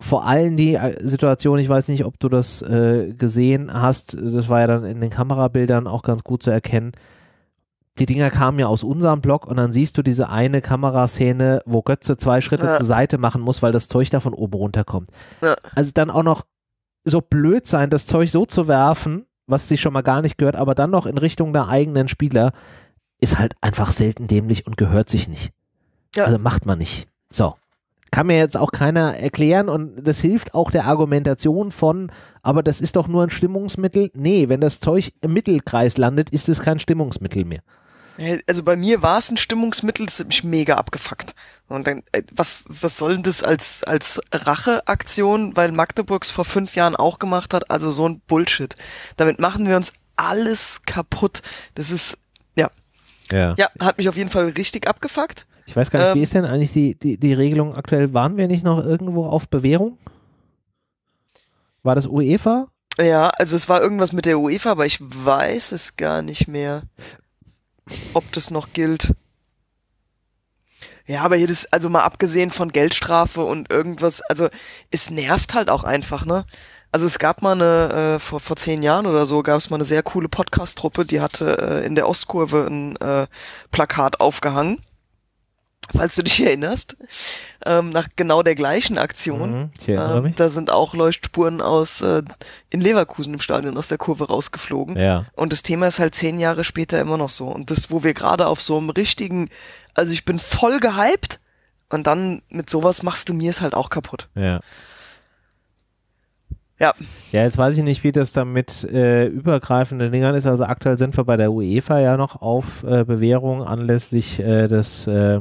Vor allem die äh, Situation, ich weiß nicht, ob du das äh, gesehen hast, das war ja dann in den Kamerabildern auch ganz gut zu erkennen. Die Dinger kamen ja aus unserem Blog und dann siehst du diese eine Kameraszene, wo Götze zwei Schritte ja. zur Seite machen muss, weil das Zeug da von oben runterkommt. Ja. Also dann auch noch so blöd sein, das Zeug so zu werfen, was sich schon mal gar nicht gehört, aber dann noch in Richtung der eigenen Spieler, ist halt einfach selten dämlich und gehört sich nicht. Ja. Also macht man nicht. So. Kann mir jetzt auch keiner erklären und das hilft auch der Argumentation von, aber das ist doch nur ein Stimmungsmittel. Nee, wenn das Zeug im Mittelkreis landet, ist es kein Stimmungsmittel mehr. Also bei mir war es ein Stimmungsmittel, das hat mich mega abgefuckt. Und dann, äh, was, was soll denn das als, als Racheaktion, weil Magdeburgs vor fünf Jahren auch gemacht hat? Also so ein Bullshit. Damit machen wir uns alles kaputt. Das ist, ja. Ja, ja hat mich auf jeden Fall richtig abgefuckt. Ich weiß gar nicht, ähm, wie ist denn eigentlich die, die, die Regelung aktuell? Waren wir nicht noch irgendwo auf Bewährung? War das UEFA? Ja, also es war irgendwas mit der UEFA, aber ich weiß es gar nicht mehr, ob das noch gilt. Ja, aber hier das, also mal abgesehen von Geldstrafe und irgendwas, also es nervt halt auch einfach, ne? Also es gab mal eine, äh, vor, vor zehn Jahren oder so, gab es mal eine sehr coole Podcast-Truppe, die hatte äh, in der Ostkurve ein äh, Plakat aufgehangen falls du dich erinnerst, ähm, nach genau der gleichen Aktion. Mhm, ähm, da sind auch Leuchtspuren aus äh, in Leverkusen im Stadion aus der Kurve rausgeflogen. Ja. Und das Thema ist halt zehn Jahre später immer noch so. Und das, wo wir gerade auf so einem richtigen, also ich bin voll gehypt und dann mit sowas machst du mir es halt auch kaputt. Ja. Ja. Ja, jetzt weiß ich nicht, wie das dann mit äh, übergreifenden Dingern ist. Also aktuell sind wir bei der UEFA ja noch auf äh, Bewährung anlässlich äh, des äh,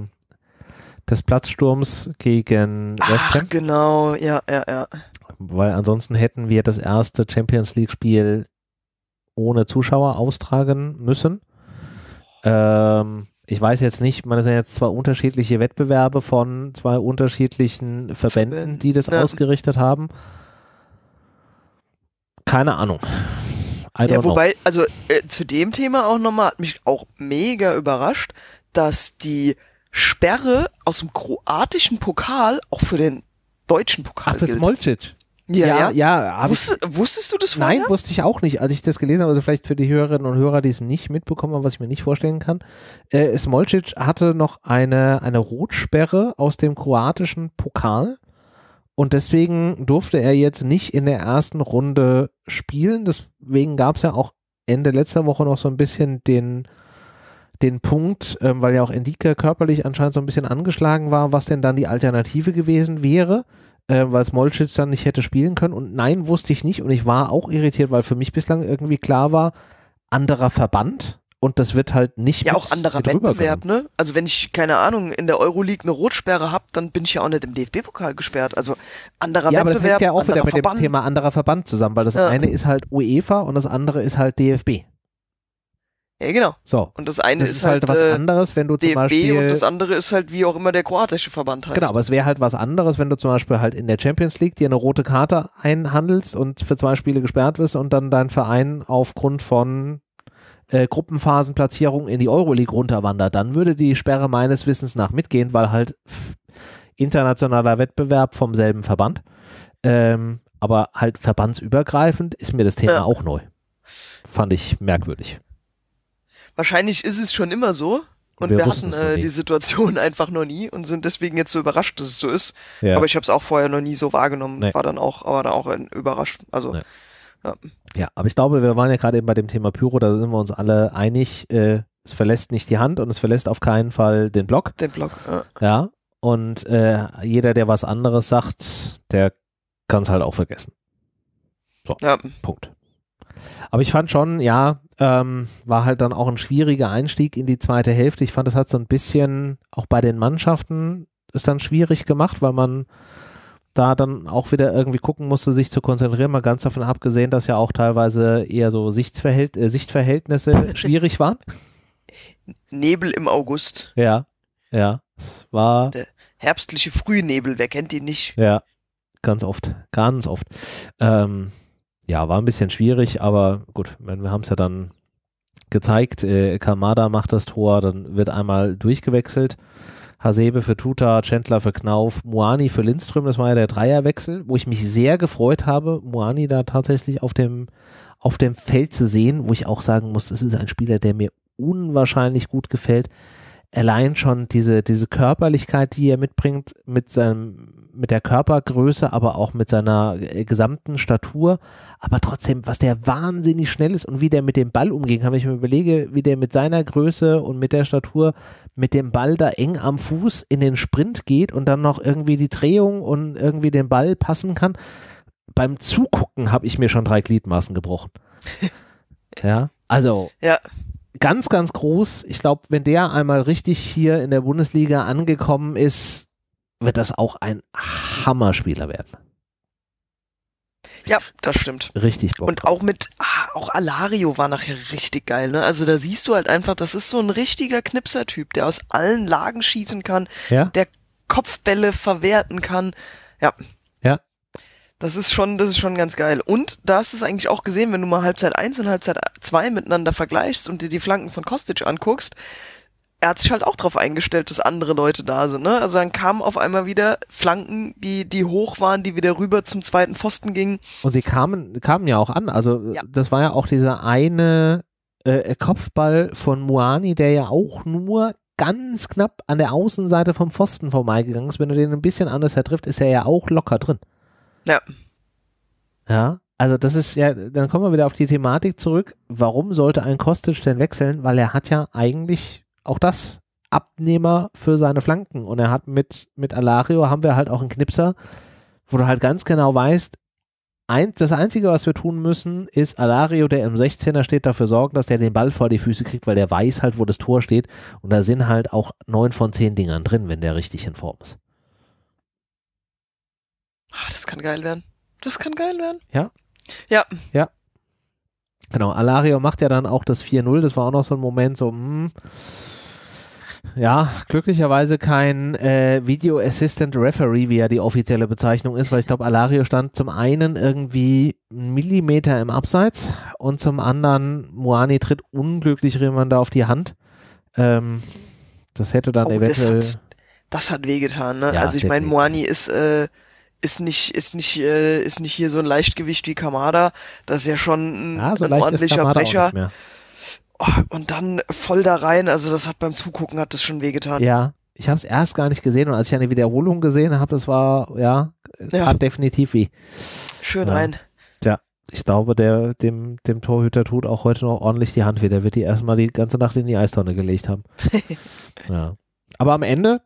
des Platzsturms gegen West Ham. Genau, ja, ja, ja. Weil ansonsten hätten wir das erste Champions League-Spiel ohne Zuschauer austragen müssen. Ähm, ich weiß jetzt nicht, man sind jetzt zwei unterschiedliche Wettbewerbe von zwei unterschiedlichen Verbänden, die das ja. ausgerichtet haben. Keine Ahnung. Ja, wobei, know. also äh, zu dem Thema auch nochmal, hat mich auch mega überrascht, dass die Sperre aus dem kroatischen Pokal auch für den deutschen Pokal Ach, für Smolcic. Ja, ja. ja. ja Wusste, wusstest du das vorher? Nein, wusste ich auch nicht. Als ich das gelesen habe, also vielleicht für die Hörerinnen und Hörer, die es nicht mitbekommen haben, was ich mir nicht vorstellen kann. Äh, Smolcic hatte noch eine, eine Rotsperre aus dem kroatischen Pokal. Und deswegen durfte er jetzt nicht in der ersten Runde spielen. Deswegen gab es ja auch Ende letzter Woche noch so ein bisschen den den Punkt, ähm, weil ja auch Endika körperlich anscheinend so ein bisschen angeschlagen war, was denn dann die Alternative gewesen wäre, äh, weil Smolcic dann nicht hätte spielen können. Und nein, wusste ich nicht. Und ich war auch irritiert, weil für mich bislang irgendwie klar war, anderer Verband. Und das wird halt nicht Ja, auch anderer Wettbewerb, ne? Also wenn ich, keine Ahnung, in der Euroleague eine Rotsperre habe, dann bin ich ja auch nicht im DFB-Pokal gesperrt. Also anderer ja, Wettbewerb, aber das hängt ja auch wieder mit dem Thema anderer Verband zusammen, weil das ja. eine ist halt UEFA und das andere ist halt DFB. Ja, genau. So. Und das eine das ist, ist halt, halt, was äh, anderes, wenn du DFB zum Beispiel. Und das andere ist halt, wie auch immer der kroatische Verband heißt. Genau, aber es wäre halt was anderes, wenn du zum Beispiel halt in der Champions League dir eine rote Karte einhandelst und für zwei Spiele gesperrt wirst und dann dein Verein aufgrund von äh, Gruppenphasenplatzierung in die Euroleague runterwandert. Dann würde die Sperre meines Wissens nach mitgehen, weil halt internationaler Wettbewerb vom selben Verband. Ähm, aber halt verbandsübergreifend ist mir das Thema ja. auch neu. Fand ich merkwürdig wahrscheinlich ist es schon immer so. Und wir, wir hatten äh, die Situation einfach noch nie und sind deswegen jetzt so überrascht, dass es so ist. Ja. Aber ich habe es auch vorher noch nie so wahrgenommen, nee. war dann auch, aber dann auch äh, überrascht. Also nee. ja. ja. aber ich glaube, wir waren ja gerade eben bei dem Thema Pyro, da sind wir uns alle einig. Äh, es verlässt nicht die Hand und es verlässt auf keinen Fall den Block. Den Block, ja. ja und äh, jeder, der was anderes sagt, der kann es halt auch vergessen. So, ja. Punkt. Aber ich fand schon, ja, ähm, war halt dann auch ein schwieriger Einstieg in die zweite Hälfte. Ich fand, das hat so ein bisschen auch bei den Mannschaften ist dann schwierig gemacht, weil man da dann auch wieder irgendwie gucken musste, sich zu konzentrieren, mal ganz davon abgesehen, dass ja auch teilweise eher so Sichtverhält äh, Sichtverhältnisse schwierig waren. Nebel im August. Ja, ja. Es war. Der herbstliche Frühnebel, wer kennt ihn nicht? Ja, ganz oft, ganz oft. Ähm, ja, war ein bisschen schwierig, aber gut, wir haben es ja dann gezeigt. Äh, Kamada macht das Tor, dann wird einmal durchgewechselt. Hasebe für Tuta, Chandler für Knauf, Moani für Lindström, das war ja der Dreierwechsel, wo ich mich sehr gefreut habe, Moani da tatsächlich auf dem, auf dem Feld zu sehen, wo ich auch sagen muss, es ist ein Spieler, der mir unwahrscheinlich gut gefällt. Allein schon diese, diese Körperlichkeit, die er mitbringt, mit seinem, mit der Körpergröße, aber auch mit seiner äh, gesamten Statur. Aber trotzdem, was der wahnsinnig schnell ist und wie der mit dem Ball umgehen kann, wenn ich mir überlege, wie der mit seiner Größe und mit der Statur mit dem Ball da eng am Fuß in den Sprint geht und dann noch irgendwie die Drehung und irgendwie den Ball passen kann. Beim Zugucken habe ich mir schon drei Gliedmaßen gebrochen. ja, also. Ja ganz, ganz groß. Ich glaube, wenn der einmal richtig hier in der Bundesliga angekommen ist, wird das auch ein Hammerspieler werden. Ja, das stimmt. Richtig Bock. Und auch mit, ah, auch Alario war nachher richtig geil, ne? Also da siehst du halt einfach, das ist so ein richtiger Knipser-Typ, der aus allen Lagen schießen kann, ja? der Kopfbälle verwerten kann. Ja. Ja. Das ist schon, das ist schon ganz geil. Und da hast du es eigentlich auch gesehen, wenn du mal Halbzeit 1 und Halbzeit 2 miteinander vergleichst und dir die Flanken von Kostic anguckst, er hat sich halt auch darauf eingestellt, dass andere Leute da sind. Ne? Also dann kamen auf einmal wieder Flanken, die, die hoch waren, die wieder rüber zum zweiten Pfosten gingen. Und sie kamen, kamen ja auch an. Also ja. das war ja auch dieser eine äh, Kopfball von Muani, der ja auch nur ganz knapp an der Außenseite vom Pfosten vorbeigegangen ist. Wenn du den ein bisschen anders hertrifft, ist er ja auch locker drin. Ja. Ja, also das ist ja, dann kommen wir wieder auf die Thematik zurück. Warum sollte ein Kostic denn wechseln? Weil er hat ja eigentlich auch das Abnehmer für seine Flanken. Und er hat mit, mit Alario haben wir halt auch einen Knipser, wo du halt ganz genau weißt, ein, das Einzige, was wir tun müssen, ist Alario, der im 16er steht, dafür sorgen, dass der den Ball vor die Füße kriegt, weil der weiß halt, wo das Tor steht. Und da sind halt auch neun von zehn Dingern drin, wenn der richtig in Form ist. Ach, das kann geil werden. Das kann geil werden. Ja. Ja. Ja. Genau, Alario macht ja dann auch das 4-0. Das war auch noch so ein Moment, so, hm. ja, glücklicherweise kein äh, Video Assistant Referee, wie ja die offizielle Bezeichnung ist, weil ich glaube, Alario stand zum einen irgendwie einen Millimeter im Abseits und zum anderen, Moani tritt unglücklich jemand da auf die Hand. Ähm, das hätte dann oh, eventuell. Das hat, das hat wehgetan, ne? Ja, also ich meine, Moani ist äh, ist nicht, ist nicht, äh, ist nicht hier so ein Leichtgewicht wie Kamada. Das ist ja schon ein, ja, so ein ordentlicher Brecher. Oh, und dann voll da rein, also das hat beim Zugucken hat das schon wehgetan. Ja, ich habe es erst gar nicht gesehen und als ich eine Wiederholung gesehen habe, das war, ja, ja. hat definitiv weh. Schön ja. rein. Ja, ich glaube, der, dem, dem Torhüter tut auch heute noch ordentlich die Hand weh. Der wird die erstmal die ganze Nacht in die Eistonne gelegt haben. ja. Aber am Ende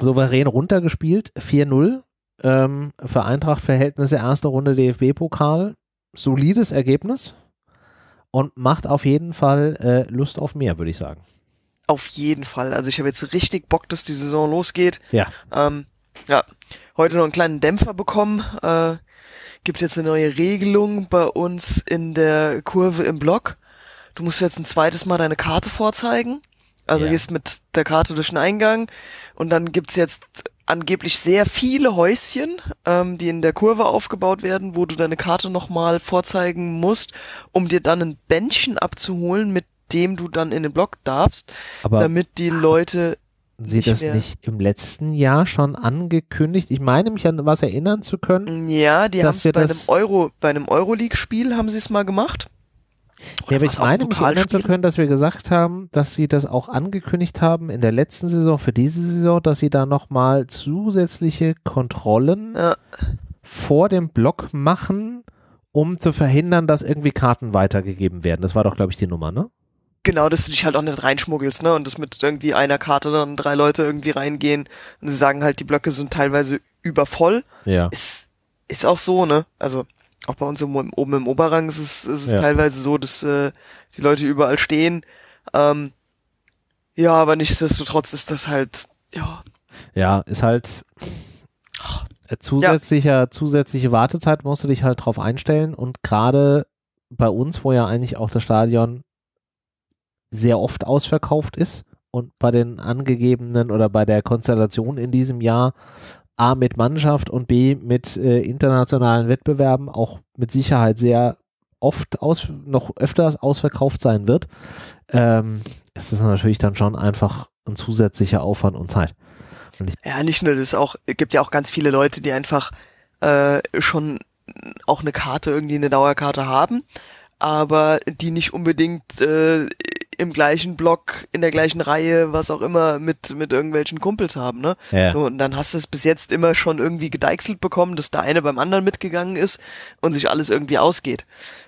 souverän runtergespielt, 4-0 ähm, für Eintracht-Verhältnisse erste Runde DFB-Pokal. Solides Ergebnis und macht auf jeden Fall äh, Lust auf mehr, würde ich sagen. Auf jeden Fall. Also ich habe jetzt richtig Bock, dass die Saison losgeht. Ja. Ähm, ja. Heute noch einen kleinen Dämpfer bekommen. Äh, gibt jetzt eine neue Regelung bei uns in der Kurve im Block. Du musst jetzt ein zweites Mal deine Karte vorzeigen. Also ja. gehst mit der Karte durch den Eingang und dann gibt es jetzt angeblich sehr viele Häuschen, ähm, die in der Kurve aufgebaut werden, wo du deine Karte nochmal vorzeigen musst, um dir dann ein Bändchen abzuholen, mit dem du dann in den Block darfst, Aber damit die Leute Sie das nicht im letzten Jahr schon angekündigt? Ich meine mich an was erinnern zu können. Ja, die haben es bei einem Euro, bei einem Euroleague-Spiel haben sie es mal gemacht. Oder ja, aber ich meine, mich erinnern zu können, dass wir gesagt haben, dass sie das auch angekündigt haben in der letzten Saison, für diese Saison, dass sie da nochmal zusätzliche Kontrollen ja. vor dem Block machen, um zu verhindern, dass irgendwie Karten weitergegeben werden. Das war doch, glaube ich, die Nummer, ne? Genau, dass du dich halt auch nicht reinschmuggelst, ne? Und das mit irgendwie einer Karte dann drei Leute irgendwie reingehen und sie sagen halt, die Blöcke sind teilweise übervoll. Ja. Ist, ist auch so, ne? Also auch bei uns oben im Oberrang ist es, ist es ja. teilweise so, dass äh, die Leute überall stehen. Ähm, ja, aber nichtsdestotrotz ist das halt, ja. Ja, ist halt oh. äh, zusätzlicher, ja. zusätzliche Wartezeit musst du dich halt drauf einstellen und gerade bei uns, wo ja eigentlich auch das Stadion sehr oft ausverkauft ist und bei den angegebenen oder bei der Konstellation in diesem Jahr A mit Mannschaft und B mit äh, internationalen Wettbewerben auch mit Sicherheit sehr oft aus, noch öfters ausverkauft sein wird, ähm, ist es natürlich dann schon einfach ein zusätzlicher Aufwand und Zeit. Und ja, nicht nur das auch, gibt ja auch ganz viele Leute, die einfach äh, schon auch eine Karte, irgendwie eine Dauerkarte haben, aber die nicht unbedingt äh, im gleichen Block, in der gleichen Reihe, was auch immer, mit, mit irgendwelchen Kumpels haben, ne? Ja. Und dann hast du es bis jetzt immer schon irgendwie gedeichselt bekommen, dass der eine beim anderen mitgegangen ist und sich alles irgendwie ausgeht.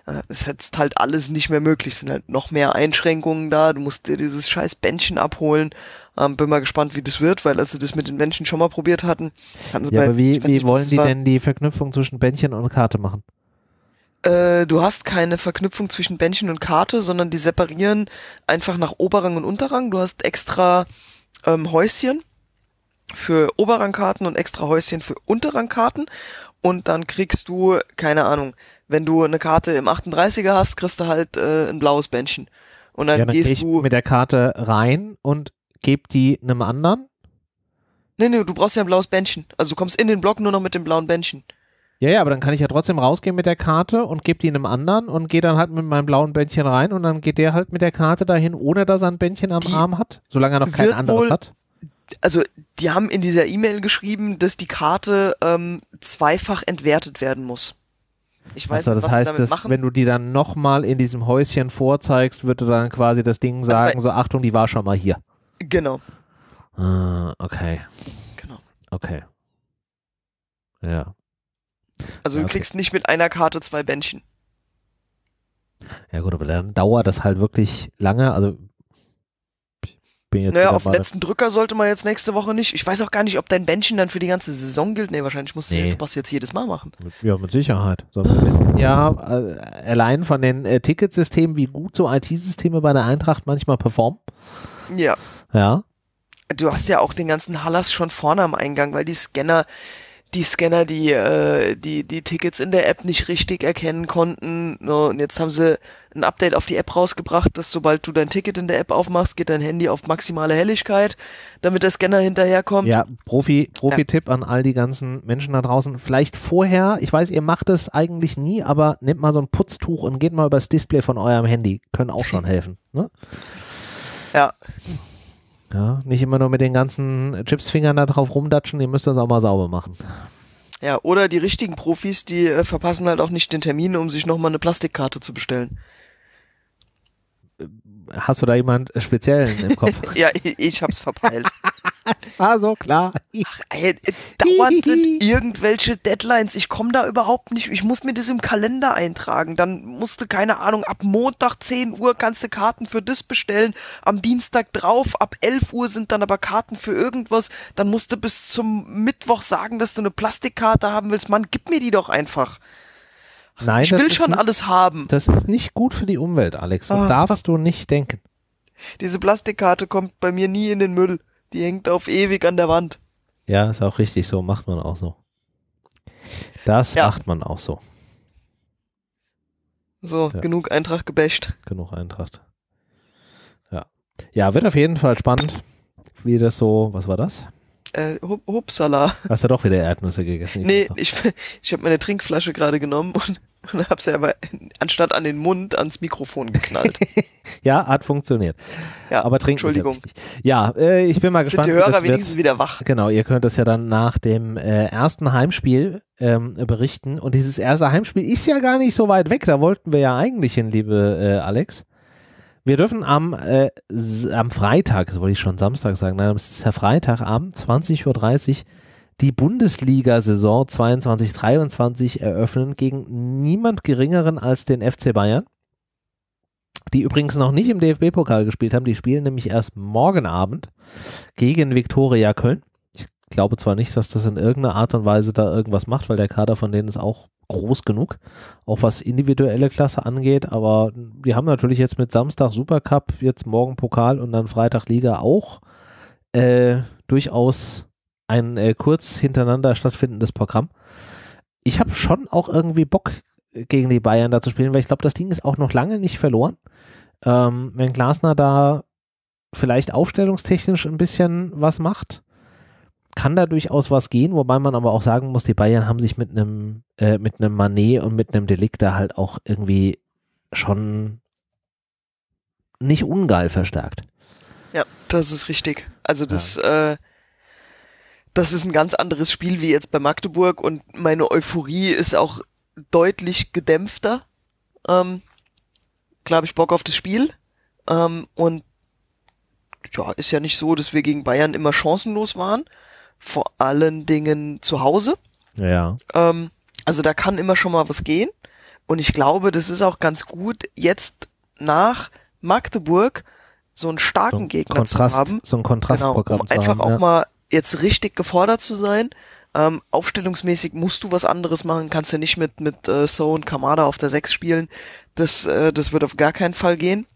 Äh, es ist jetzt halt alles nicht mehr möglich, es sind halt noch mehr Einschränkungen da, du musst dir dieses scheiß Bändchen abholen. Ähm, bin mal gespannt, wie das wird, weil als sie das mit den Menschen schon mal probiert hatten, kann sie ja, bei, aber wie, wie nicht, wollen die denn die Verknüpfung zwischen Bändchen und Karte machen? Äh, du hast keine Verknüpfung zwischen Bändchen und Karte, sondern die separieren einfach nach Oberrang und Unterrang. Du hast extra ähm, Häuschen für Oberrangkarten und extra Häuschen für Unterrangkarten. Und dann kriegst du, keine Ahnung, wenn du eine Karte im 38er hast, kriegst du halt äh, ein blaues Bändchen. Und dann, ja, dann gehst du mit der Karte rein und geb die einem anderen. Nee, nee, du brauchst ja ein blaues Bändchen. Also du kommst in den Block nur noch mit dem blauen Bändchen. Ja, ja, aber dann kann ich ja trotzdem rausgehen mit der Karte und gebe die einem anderen und gehe dann halt mit meinem blauen Bändchen rein und dann geht der halt mit der Karte dahin, ohne dass er ein Bändchen am die Arm hat, solange er noch kein anderes wohl, hat. Also, die haben in dieser E-Mail geschrieben, dass die Karte ähm, zweifach entwertet werden muss. Ich weiß also, das nicht, was heißt, damit dass, machen. Wenn du die dann nochmal in diesem Häuschen vorzeigst, würde dann quasi das Ding also sagen, also so Achtung, die war schon mal hier. Genau. Ah, okay. Genau. Okay. Ja. Also ja, okay. du kriegst nicht mit einer Karte zwei Bändchen. Ja gut, aber dann dauert das halt wirklich lange. Also bin jetzt naja, auf den letzten Drücker sollte man jetzt nächste Woche nicht. Ich weiß auch gar nicht, ob dein Bändchen dann für die ganze Saison gilt. Nee, wahrscheinlich musst du nee. den Spaß jetzt jedes Mal machen. Ja, mit Sicherheit. So, ja, äh, allein von den äh, Ticketsystemen, wie gut so IT-Systeme bei der Eintracht manchmal performen. Ja. Ja. Du hast ja auch den ganzen Hallas schon vorne am Eingang, weil die Scanner, die Scanner, die, äh, die, die Tickets in der App nicht richtig erkennen konnten. Ne, und jetzt haben sie ein Update auf die App rausgebracht, dass sobald du dein Ticket in der App aufmachst, geht dein Handy auf maximale Helligkeit, damit der Scanner hinterherkommt. Ja, Profi, Profi-Tipp ja. an all die ganzen Menschen da draußen. Vielleicht vorher, ich weiß, ihr macht es eigentlich nie, aber nehmt mal so ein Putztuch und geht mal übers Display von eurem Handy. Können auch schon helfen. Ne? Ja. Ja, nicht immer nur mit den ganzen Chipsfingern da drauf rumdatschen, ihr müsst das auch mal sauber machen. Ja, oder die richtigen Profis, die äh, verpassen halt auch nicht den Termin, um sich nochmal eine Plastikkarte zu bestellen. Äh, hast du da jemand Speziellen im Kopf? ja, ich, ich hab's verpeilt. Es war so klar. Ach, ey, äh, dauernd sind irgendwelche Deadlines. Ich komme da überhaupt nicht. Ich muss mir das im Kalender eintragen. Dann musste, keine Ahnung, ab Montag 10 Uhr kannst du Karten für das bestellen. Am Dienstag drauf, ab 11 Uhr sind dann aber Karten für irgendwas. Dann musst du bis zum Mittwoch sagen, dass du eine Plastikkarte haben willst. Mann, gib mir die doch einfach. Nein, ich will schon alles haben. Das ist nicht gut für die Umwelt, Alex. Und ah. darfst du nicht denken. Diese Plastikkarte kommt bei mir nie in den Müll. Die hängt auf ewig an der Wand. Ja, ist auch richtig so. Macht man auch so. Das ja. macht man auch so. So, ja. genug Eintracht gebäscht. Genug Eintracht. Ja. Ja, wird auf jeden Fall spannend, wie das so, was war das? äh, Hupsala. Hast du doch wieder Erdnüsse gegessen? Ich nee, ich, ich habe meine Trinkflasche gerade genommen und, und habe sie aber anstatt an den Mund ans Mikrofon geknallt. ja, hat funktioniert. Ja, aber trinken Entschuldigung. Ist ja, ja äh, ich bin mal Sind gespannt. Sind die Hörer wenigstens wieder wach. Genau, ihr könnt das ja dann nach dem äh, ersten Heimspiel ähm, berichten. Und dieses erste Heimspiel ist ja gar nicht so weit weg. Da wollten wir ja eigentlich hin, liebe äh, Alex. Wir dürfen am, äh, am Freitag, das wollte ich schon Samstag sagen, nein, es ist der Freitagabend, 20.30 Uhr, die Bundesliga-Saison 22-23 eröffnen gegen niemand geringeren als den FC Bayern, die übrigens noch nicht im DFB-Pokal gespielt haben. Die spielen nämlich erst morgen Abend gegen Viktoria Köln glaube zwar nicht, dass das in irgendeiner Art und Weise da irgendwas macht, weil der Kader von denen ist auch groß genug, auch was individuelle Klasse angeht, aber die haben natürlich jetzt mit Samstag Supercup, jetzt morgen Pokal und dann Freitag Liga auch äh, durchaus ein äh, kurz hintereinander stattfindendes Programm. Ich habe schon auch irgendwie Bock gegen die Bayern da zu spielen, weil ich glaube, das Ding ist auch noch lange nicht verloren. Ähm, wenn Glasner da vielleicht aufstellungstechnisch ein bisschen was macht, kann da durchaus was gehen, wobei man aber auch sagen muss, die Bayern haben sich mit einem äh, mit einem Manet und mit einem Delikt da halt auch irgendwie schon nicht ungeil verstärkt. Ja, das ist richtig. Also das ja. äh, das ist ein ganz anderes Spiel wie jetzt bei Magdeburg und meine Euphorie ist auch deutlich gedämpfter. Ähm, Klar habe ich Bock auf das Spiel ähm, und ja, ist ja nicht so, dass wir gegen Bayern immer chancenlos waren vor allen Dingen zu Hause. Ja. Ähm, also da kann immer schon mal was gehen. Und ich glaube, das ist auch ganz gut, jetzt nach Magdeburg so einen starken so ein Gegner Kontrast, zu haben. So ein Kontrastprogramm. Genau, um einfach haben, auch ja. mal jetzt richtig gefordert zu sein. Ähm, aufstellungsmäßig musst du was anderes machen, kannst ja nicht mit, mit äh, So und Kamada auf der 6 spielen. Das, äh, das wird auf gar keinen Fall gehen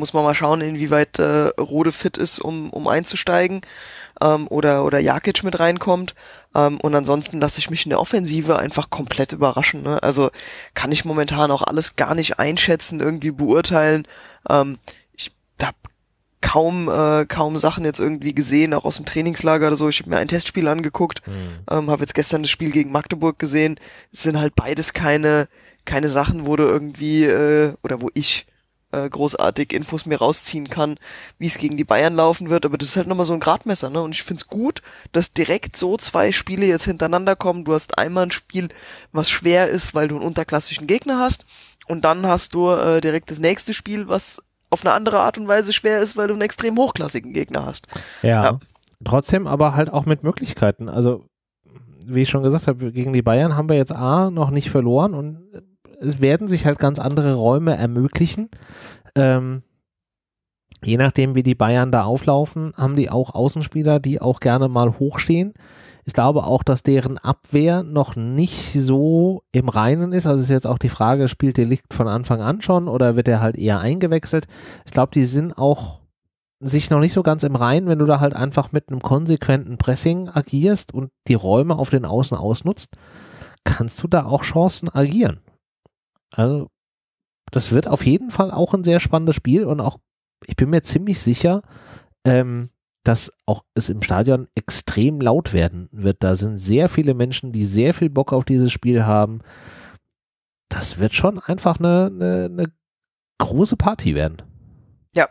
muss man mal schauen, inwieweit äh, Rode fit ist, um, um einzusteigen ähm, oder, oder Jakic mit reinkommt. Ähm, und ansonsten lasse ich mich in der Offensive einfach komplett überraschen. Ne? Also kann ich momentan auch alles gar nicht einschätzen, irgendwie beurteilen. Ähm, ich habe kaum, äh, kaum Sachen jetzt irgendwie gesehen, auch aus dem Trainingslager oder so. Ich habe mir ein Testspiel angeguckt, mhm. ähm, habe jetzt gestern das Spiel gegen Magdeburg gesehen. Es sind halt beides keine keine Sachen, wo du irgendwie äh, oder wo ich äh, großartig Infos mir rausziehen kann, wie es gegen die Bayern laufen wird. Aber das ist halt nochmal so ein Gradmesser, ne? Und ich finde es gut, dass direkt so zwei Spiele jetzt hintereinander kommen. Du hast einmal ein Spiel, was schwer ist, weil du einen unterklassischen Gegner hast. Und dann hast du äh, direkt das nächste Spiel, was auf eine andere Art und Weise schwer ist, weil du einen extrem hochklassigen Gegner hast. Ja. ja. Trotzdem aber halt auch mit Möglichkeiten. Also, wie ich schon gesagt habe, gegen die Bayern haben wir jetzt A noch nicht verloren und es werden sich halt ganz andere Räume ermöglichen. Ähm, je nachdem, wie die Bayern da auflaufen, haben die auch Außenspieler, die auch gerne mal hochstehen. Ich glaube auch, dass deren Abwehr noch nicht so im Reinen ist. Also ist jetzt auch die Frage, spielt der Licht von Anfang an schon oder wird er halt eher eingewechselt? Ich glaube, die sind auch sich noch nicht so ganz im Reinen, wenn du da halt einfach mit einem konsequenten Pressing agierst und die Räume auf den Außen ausnutzt, kannst du da auch Chancen agieren. Also, das wird auf jeden Fall auch ein sehr spannendes Spiel und auch, ich bin mir ziemlich sicher, ähm, dass auch es im Stadion extrem laut werden wird. Da sind sehr viele Menschen, die sehr viel Bock auf dieses Spiel haben. Das wird schon einfach eine, eine, eine große Party werden. Ja.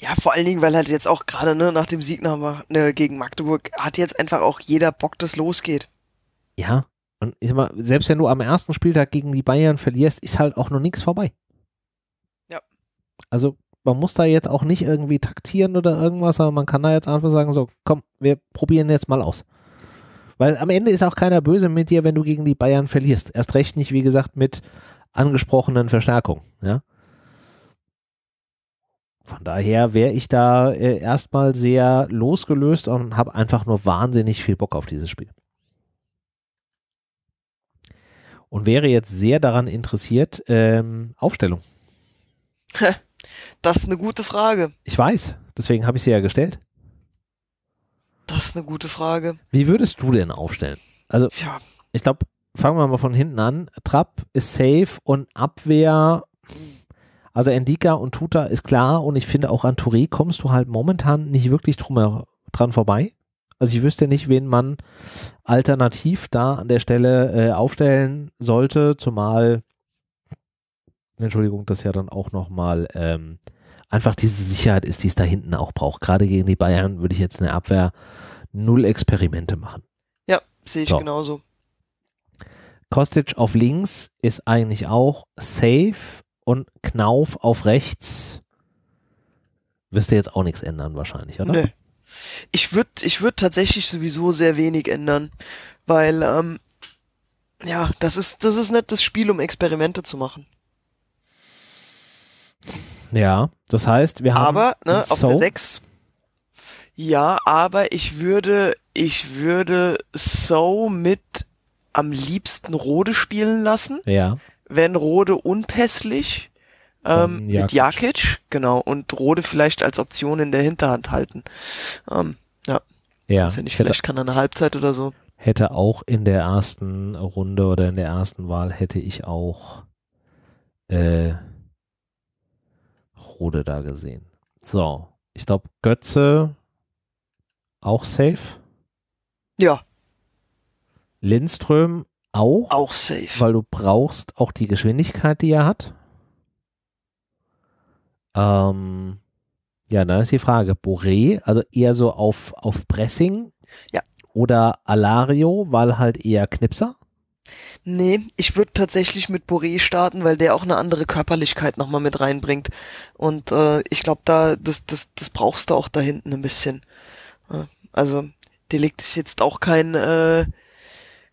Ja, vor allen Dingen, weil halt jetzt auch gerade ne, nach dem Sieg nach, ne, gegen Magdeburg hat jetzt einfach auch jeder Bock, dass losgeht. Ja, und ich sag mal, selbst wenn du am ersten Spieltag gegen die Bayern verlierst, ist halt auch noch nichts vorbei. Ja. Also man muss da jetzt auch nicht irgendwie taktieren oder irgendwas, aber man kann da jetzt einfach sagen, so, komm, wir probieren jetzt mal aus. Weil am Ende ist auch keiner böse mit dir, wenn du gegen die Bayern verlierst. Erst recht nicht, wie gesagt, mit angesprochenen Verstärkungen. Ja? Von daher wäre ich da äh, erstmal sehr losgelöst und habe einfach nur wahnsinnig viel Bock auf dieses Spiel. und wäre jetzt sehr daran interessiert, ähm, Aufstellung. Das ist eine gute Frage. Ich weiß, deswegen habe ich sie ja gestellt. Das ist eine gute Frage. Wie würdest du denn aufstellen? Also, ja. ich glaube, fangen wir mal von hinten an. Trapp ist safe und Abwehr, also Endika und Tuta ist klar und ich finde auch an Touré kommst du halt momentan nicht wirklich drum, dran vorbei. Also ich wüsste nicht, wen man alternativ da an der Stelle äh, aufstellen sollte, zumal, Entschuldigung, das ja dann auch nochmal ähm, einfach diese Sicherheit ist, die es da hinten auch braucht. Gerade gegen die Bayern würde ich jetzt in der Abwehr null Experimente machen. Ja, sehe ich so. genauso. Kostic auf links ist eigentlich auch safe und Knauf auf rechts wirst du jetzt auch nichts ändern wahrscheinlich, oder? Nee. Ich würde ich würd tatsächlich sowieso sehr wenig ändern, weil ähm, ja, das ist, das ist nicht das Spiel, um Experimente zu machen. Ja, das heißt, wir haben. Aber, ne, auf so der 6. Ja, aber ich würde, ich würde So mit am liebsten Rode spielen lassen. Ja. Wenn Rode unpässlich ähm, Jakic. mit Jakic, genau, und Rode vielleicht als Option in der Hinterhand halten. Ähm, ja. Ja. ja nicht, vielleicht kann er eine Halbzeit oder so. Hätte auch in der ersten Runde oder in der ersten Wahl hätte ich auch äh, Rode da gesehen. So, ich glaube Götze auch safe. Ja. Lindström auch. Auch safe. Weil du brauchst auch die Geschwindigkeit, die er hat. Ähm, ja, dann ist die Frage, Boré, also eher so auf, auf Pressing? Ja. Oder Alario, weil halt eher Knipser? Nee, ich würde tatsächlich mit Boré starten, weil der auch eine andere Körperlichkeit nochmal mit reinbringt. Und äh, ich glaube, da, das, das, das brauchst du auch da hinten ein bisschen. Also, Delikt ist jetzt auch kein äh,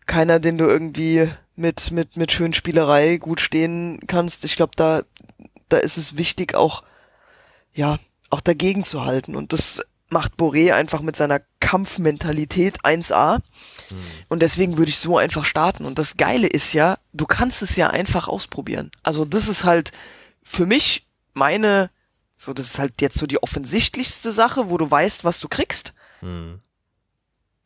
keiner, den du irgendwie mit, mit, mit schön Spielerei gut stehen kannst. Ich glaube, da, da ist es wichtig, auch ja, auch dagegen zu halten. Und das macht Boré einfach mit seiner Kampfmentalität 1A. Mhm. Und deswegen würde ich so einfach starten. Und das Geile ist ja, du kannst es ja einfach ausprobieren. Also das ist halt für mich meine, so das ist halt jetzt so die offensichtlichste Sache, wo du weißt, was du kriegst. Mhm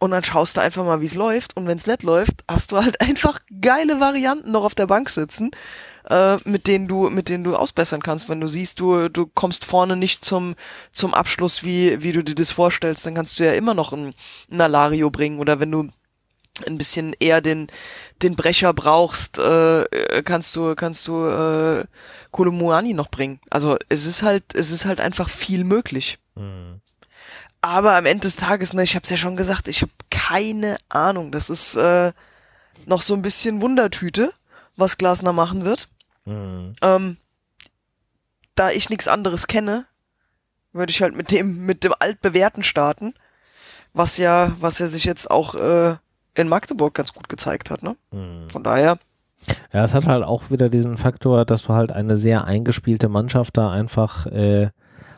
und dann schaust du einfach mal, wie es läuft. Und wenn es nicht läuft, hast du halt einfach geile Varianten noch auf der Bank sitzen, äh, mit denen du, mit denen du ausbessern kannst. Wenn du siehst, du, du kommst vorne nicht zum, zum Abschluss, wie, wie du dir das vorstellst, dann kannst du ja immer noch ein, ein Alario bringen. Oder wenn du ein bisschen eher den, den Brecher brauchst, äh, äh kannst du, kannst du äh, Kolomuani noch bringen. Also es ist halt, es ist halt einfach viel möglich. Mhm. Aber am Ende des Tages, ne, ich habe es ja schon gesagt, ich habe keine Ahnung. Das ist äh, noch so ein bisschen Wundertüte, was Glasner machen wird. Mhm. Ähm, da ich nichts anderes kenne, würde ich halt mit dem mit dem altbewährten starten, was ja was ja sich jetzt auch äh, in Magdeburg ganz gut gezeigt hat, ne? Mhm. Von daher. Ja, es hat halt auch wieder diesen Faktor, dass du halt eine sehr eingespielte Mannschaft da einfach äh,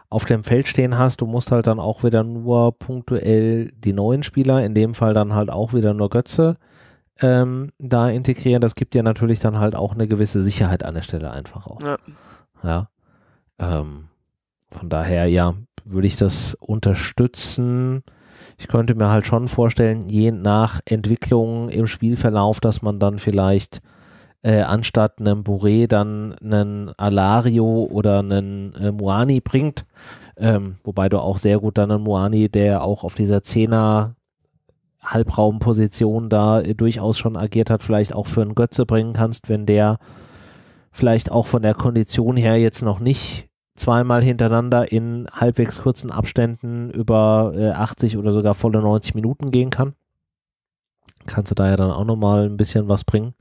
auf dem Feld stehen hast. Du musst halt dann auch wieder nur punktuell die neuen Spieler, in dem Fall dann halt auch wieder nur Götze, ähm, da integrieren. Das gibt dir natürlich dann halt auch eine gewisse Sicherheit an der Stelle einfach auch. Ja. ja. Ähm, von daher, ja, würde ich das unterstützen. Ich könnte mir halt schon vorstellen, je nach Entwicklung im Spielverlauf, dass man dann vielleicht äh, anstatt einem Bourré dann einen Alario oder einen äh, Moani bringt. Ähm, wobei du auch sehr gut dann einen Moani, der auch auf dieser Zehner Halbraumposition da äh, durchaus schon agiert hat, vielleicht auch für einen Götze bringen kannst, wenn der vielleicht auch von der Kondition her jetzt noch nicht zweimal hintereinander in halbwegs kurzen Abständen über 80 äh, oder sogar volle 90 Minuten gehen kann. Kannst du da ja dann auch nochmal ein bisschen was bringen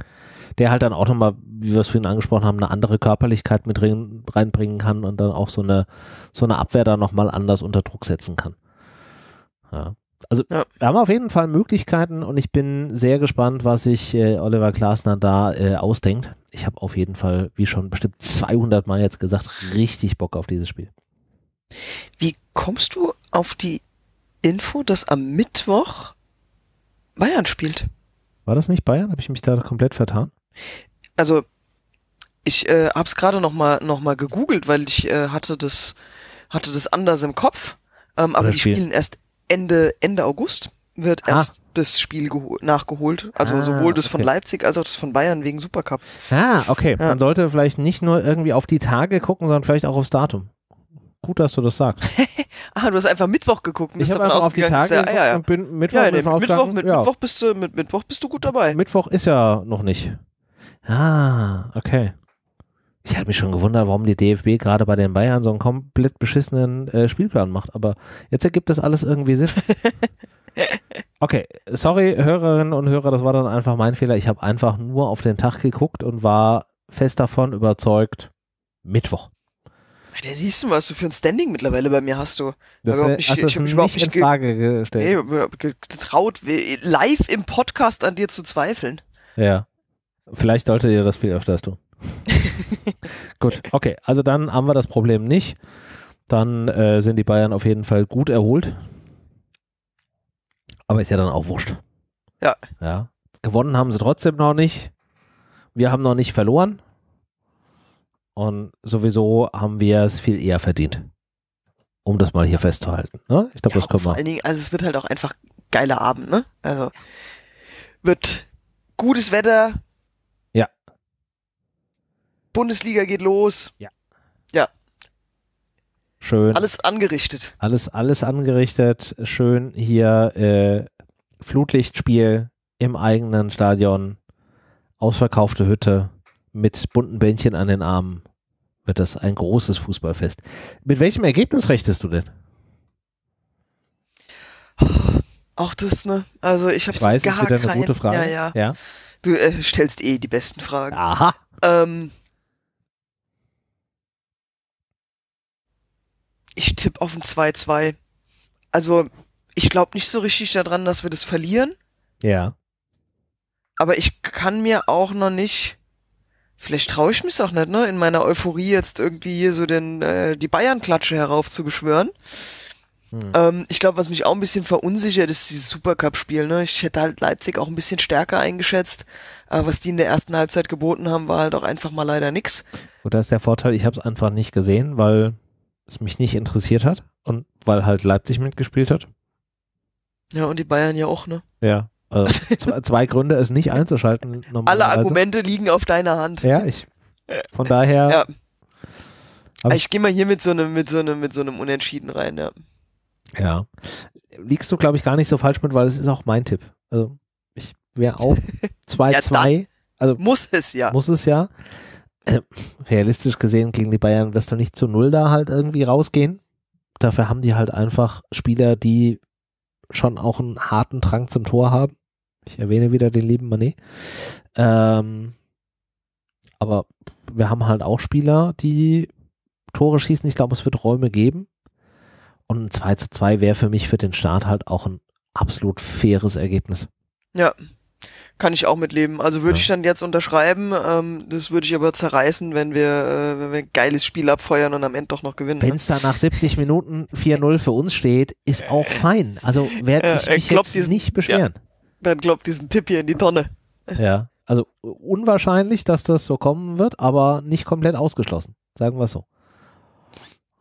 der halt dann auch nochmal, wie wir es vorhin angesprochen haben, eine andere Körperlichkeit mit rein, reinbringen kann und dann auch so eine, so eine Abwehr da nochmal anders unter Druck setzen kann. Ja. Also ja. wir haben auf jeden Fall Möglichkeiten und ich bin sehr gespannt, was sich äh, Oliver Glasner da äh, ausdenkt. Ich habe auf jeden Fall, wie schon bestimmt 200 Mal jetzt gesagt, richtig Bock auf dieses Spiel. Wie kommst du auf die Info, dass am Mittwoch Bayern spielt? War das nicht Bayern? Habe ich mich da komplett vertan? Also ich äh, habe es gerade noch mal noch mal gegoogelt, weil ich äh, hatte das hatte das anders im Kopf. Ähm, aber die spielen erst Ende Ende August wird ah. erst das Spiel nachgeholt. Also ah, sowohl das okay. von Leipzig als auch das von Bayern wegen Supercup. Ah, okay. Ja. Man sollte vielleicht nicht nur irgendwie auf die Tage gucken, sondern vielleicht auch aufs Datum. Gut, dass du das sagst. ah, du hast einfach Mittwoch geguckt Ich habe davon auf die Tage ja, ja, ja. Mittwoch, ja, nee, Mittwoch, mit, Mittwoch bist du, mit Mittwoch bist du gut dabei. Mittwoch ist ja noch nicht. Ah, okay. Ich habe mich schon gewundert, warum die DFB gerade bei den Bayern so einen komplett beschissenen äh, Spielplan macht, aber jetzt ergibt das alles irgendwie Sinn. Okay, sorry, Hörerinnen und Hörer, das war dann einfach mein Fehler. Ich habe einfach nur auf den Tag geguckt und war fest davon überzeugt, Mittwoch. Der siehst du, was du für ein Standing mittlerweile bei mir hast, du. Das ist, nicht, hast ich, ich habe mich nicht in Frage ge gestellt. Nee, getraut, live im Podcast an dir zu zweifeln. Ja. Vielleicht solltet ihr das viel öfters tun. Gut, okay. Also dann haben wir das Problem nicht. Dann äh, sind die Bayern auf jeden Fall gut erholt. Aber ist ja dann auch wurscht. Ja. ja. Gewonnen haben sie trotzdem noch nicht. Wir haben noch nicht verloren. Und sowieso haben wir es viel eher verdient. Um das mal hier festzuhalten. Ne? Ich glaube, ja, das können wir. Vor allen Dingen, also es wird halt auch einfach geiler Abend, ne? Also wird gutes Wetter, Bundesliga geht los. Ja. Ja. Schön. Alles angerichtet. Alles, alles angerichtet. Schön hier äh, Flutlichtspiel im eigenen Stadion. Ausverkaufte Hütte mit bunten Bändchen an den Armen. Wird das ein großes Fußballfest. Mit welchem Ergebnis rechtest du denn? Auch das, ne? Also ich habe gar es wieder eine gute Frage. Ja, ja. ja? Du äh, stellst eh die besten Fragen. Aha. Ähm, Ich tippe auf ein 2-2. Also, ich glaube nicht so richtig daran, dass wir das verlieren. Ja. Aber ich kann mir auch noch nicht, vielleicht traue ich mich auch nicht, ne, in meiner Euphorie jetzt irgendwie hier so den, äh, die Bayern-Klatsche heraufzubeschwören. Hm. Ähm, ich glaube, was mich auch ein bisschen verunsichert, ist dieses Supercup-Spiel. Ne? Ich hätte halt Leipzig auch ein bisschen stärker eingeschätzt. Aber was die in der ersten Halbzeit geboten haben, war halt auch einfach mal leider nix. Gut, da ist der Vorteil, ich habe es einfach nicht gesehen, weil es mich nicht interessiert hat und weil halt Leipzig mitgespielt hat. Ja, und die Bayern ja auch, ne? Ja. Also zwei, zwei, Gründe, es nicht einzuschalten. Alle Argumente liegen auf deiner Hand. Ja, ich. Von daher. Ja. Ich, ich gehe mal hier mit so einem, mit so einem, mit so einem Unentschieden rein, ja. Ja. Liegst du, glaube ich, gar nicht so falsch mit, weil es ist auch mein Tipp. Also ich wäre auch 2-2. ja, also muss es ja. Muss es ja. realistisch gesehen gegen die Bayern wirst du nicht zu null da halt irgendwie rausgehen. Dafür haben die halt einfach Spieler, die schon auch einen harten Drang zum Tor haben. Ich erwähne wieder den lieben Manet. Ähm, aber wir haben halt auch Spieler, die Tore schießen. Ich glaube, es wird Räume geben. Und ein 2 zu 2 wäre für mich für den Start halt auch ein absolut faires Ergebnis. Ja, kann ich auch mitleben. Also würde ja. ich dann jetzt unterschreiben, ähm, das würde ich aber zerreißen, wenn wir, äh, wenn wir ein geiles Spiel abfeuern und am Ende doch noch gewinnen. Ne? Wenn es dann nach 70 Minuten 4-0 für uns steht, ist äh. auch fein. Also werde ich mich jetzt diesen, nicht beschweren. Ja, dann glaubt diesen Tipp hier in die Tonne. Ja, also unwahrscheinlich, dass das so kommen wird, aber nicht komplett ausgeschlossen. Sagen wir es so.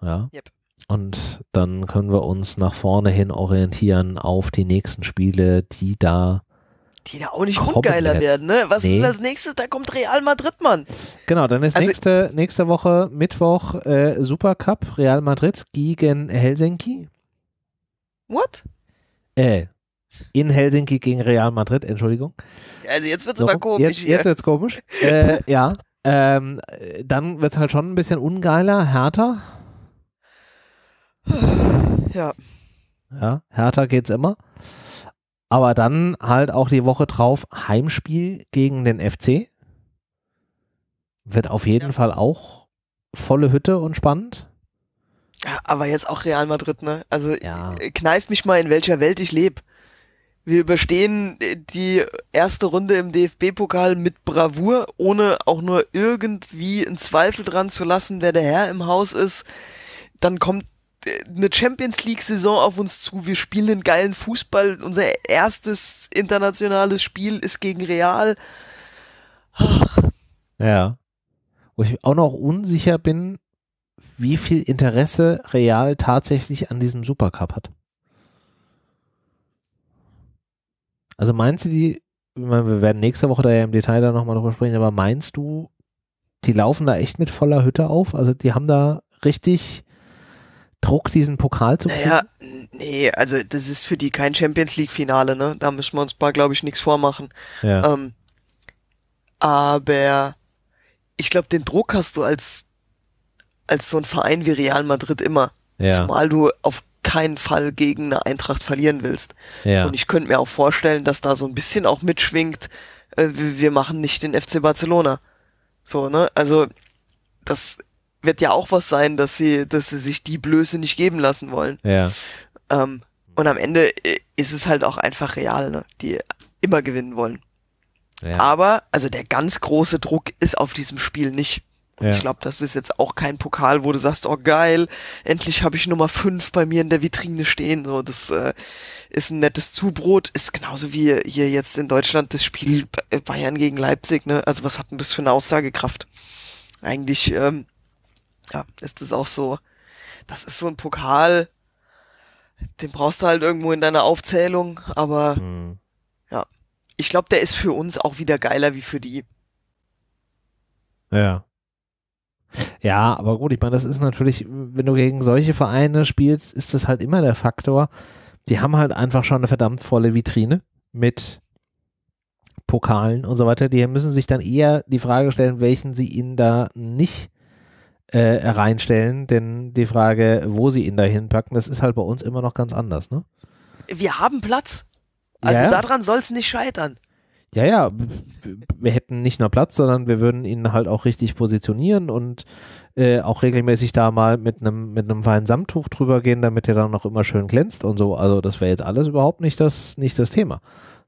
Ja. Yep. Und dann können wir uns nach vorne hin orientieren auf die nächsten Spiele, die da die da auch nicht grundgeiler werden, ne? Was nee. ist das nächste? Da kommt Real Madrid, Mann. Genau, dann ist also, nächste, nächste Woche Mittwoch äh, Supercup Real Madrid gegen Helsinki. What? Äh, in Helsinki gegen Real Madrid, Entschuldigung. Also jetzt wird es so, aber komisch. Jetzt, hier. jetzt wird's komisch. äh, ja. Ähm, dann wird es halt schon ein bisschen ungeiler, härter. Ja. Ja, härter geht's immer. Aber dann halt auch die Woche drauf Heimspiel gegen den FC. Wird auf jeden ja. Fall auch volle Hütte und spannend. Ja, aber jetzt auch Real Madrid, ne? Also ja. Äh, kneif mich mal, in welcher Welt ich lebe. Wir überstehen äh, die erste Runde im DFB-Pokal mit Bravour, ohne auch nur irgendwie einen Zweifel dran zu lassen, wer der Herr im Haus ist. Dann kommt eine Champions League-Saison auf uns zu. Wir spielen einen geilen Fußball. Unser erstes internationales Spiel ist gegen Real. Ja. Wo ich auch noch unsicher bin, wie viel Interesse Real tatsächlich an diesem Supercup hat. Also meinst du die, ich meine, wir werden nächste Woche da ja im Detail da nochmal drüber sprechen, aber meinst du, die laufen da echt mit voller Hütte auf? Also die haben da richtig Druck, diesen Pokal zu kriegen? Naja, nee, also das ist für die kein Champions League-Finale, ne? Da müssen wir uns mal, glaube ich, nichts vormachen. Ja. Ähm, aber ich glaube, den Druck hast du als, als so ein Verein wie Real Madrid immer. Ja. Zumal du auf keinen Fall gegen eine Eintracht verlieren willst. Ja. Und ich könnte mir auch vorstellen, dass da so ein bisschen auch mitschwingt, äh, wir machen nicht den FC Barcelona. So, ne? Also, das wird ja auch was sein, dass sie, dass sie sich die Blöße nicht geben lassen wollen. Ja. Ähm, und am Ende äh, ist es halt auch einfach real, ne? die immer gewinnen wollen. Ja. Aber, also der ganz große Druck ist auf diesem Spiel nicht. Ja. Ich glaube, das ist jetzt auch kein Pokal, wo du sagst, oh geil, endlich habe ich Nummer 5 bei mir in der Vitrine stehen. So, das äh, ist ein nettes Zubrot, ist genauso wie hier jetzt in Deutschland das Spiel Bayern gegen Leipzig, ne? Also was hat denn das für eine Aussagekraft? Eigentlich ähm, ja, ist es auch so. Das ist so ein Pokal, den brauchst du halt irgendwo in deiner Aufzählung, aber mhm. ja, ich glaube, der ist für uns auch wieder geiler wie für die. Ja. Ja, aber gut, ich meine, das ist natürlich, wenn du gegen solche Vereine spielst, ist das halt immer der Faktor. Die haben halt einfach schon eine verdammt volle Vitrine mit Pokalen und so weiter. Die müssen sich dann eher die Frage stellen, welchen sie ihnen da nicht äh, reinstellen, denn die Frage, wo sie ihn da hinpacken, das ist halt bei uns immer noch ganz anders, ne? Wir haben Platz. Also ja, daran soll es nicht scheitern. Ja, ja, wir hätten nicht nur Platz, sondern wir würden ihn halt auch richtig positionieren und äh, auch regelmäßig da mal mit einem mit feinen Samttuch drüber gehen, damit er dann noch immer schön glänzt und so. Also das wäre jetzt alles überhaupt nicht das nicht das Thema.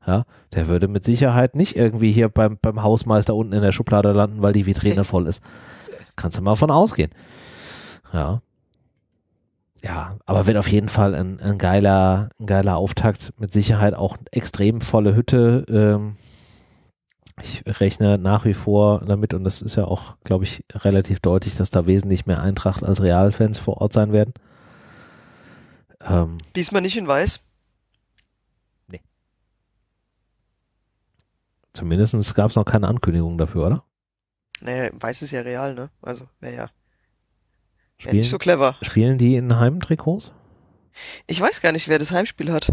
Ja, der würde mit Sicherheit nicht irgendwie hier beim, beim Hausmeister unten in der Schublade landen, weil die Vitrine voll ist. Kannst du mal von ausgehen. Ja. Ja, aber wird auf jeden Fall ein, ein, geiler, ein geiler Auftakt. Mit Sicherheit auch extrem volle Hütte. Ähm, ich rechne nach wie vor damit, und das ist ja auch, glaube ich, relativ deutlich, dass da wesentlich mehr Eintracht als Realfans vor Ort sein werden. Ähm, Diesmal nicht in Weiß? Nee. Zumindest gab es noch keine Ankündigung dafür, oder? Naja, weiß ist ja real, ne? Also, naja. Wär spielen, nicht so clever. Spielen die in Heimtrikots? Ich weiß gar nicht, wer das Heimspiel hat.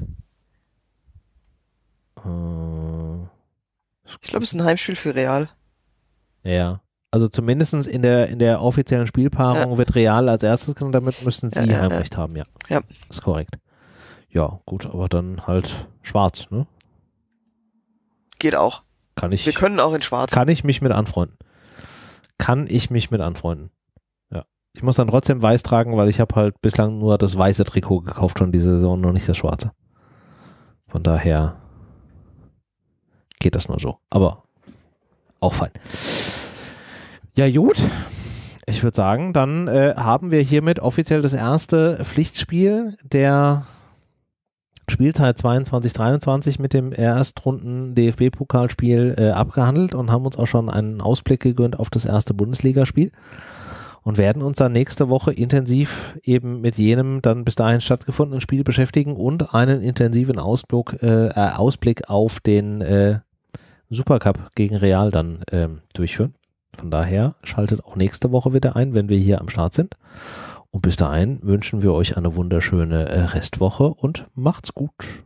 Äh, ich glaube, es ist ein Heimspiel für Real. Ja. Also zumindest in der, in der offiziellen Spielpaarung ja. wird Real als erstes genommen, damit müssen sie ja, ja, Heimrecht haben, ja. Ja. Ist korrekt. Ja, gut, aber dann halt schwarz, ne? Geht auch. Kann ich, Wir können auch in schwarz. Kann ich mich mit anfreunden kann ich mich mit anfreunden. Ja. Ich muss dann trotzdem weiß tragen, weil ich habe halt bislang nur das weiße Trikot gekauft schon diese Saison, noch nicht das schwarze. Von daher geht das nur so. Aber auch fein. Ja, gut. Ich würde sagen, dann äh, haben wir hiermit offiziell das erste Pflichtspiel der Spielzeit 22, 23 mit dem Erstrunden DFB-Pokalspiel äh, abgehandelt und haben uns auch schon einen Ausblick gegönnt auf das erste Bundesligaspiel und werden uns dann nächste Woche intensiv eben mit jenem dann bis dahin stattgefundenen Spiel beschäftigen und einen intensiven Ausblick, äh, äh, Ausblick auf den äh, Supercup gegen Real dann ähm, durchführen. Von daher schaltet auch nächste Woche wieder ein, wenn wir hier am Start sind. Und bis dahin wünschen wir euch eine wunderschöne äh, Restwoche und macht's gut.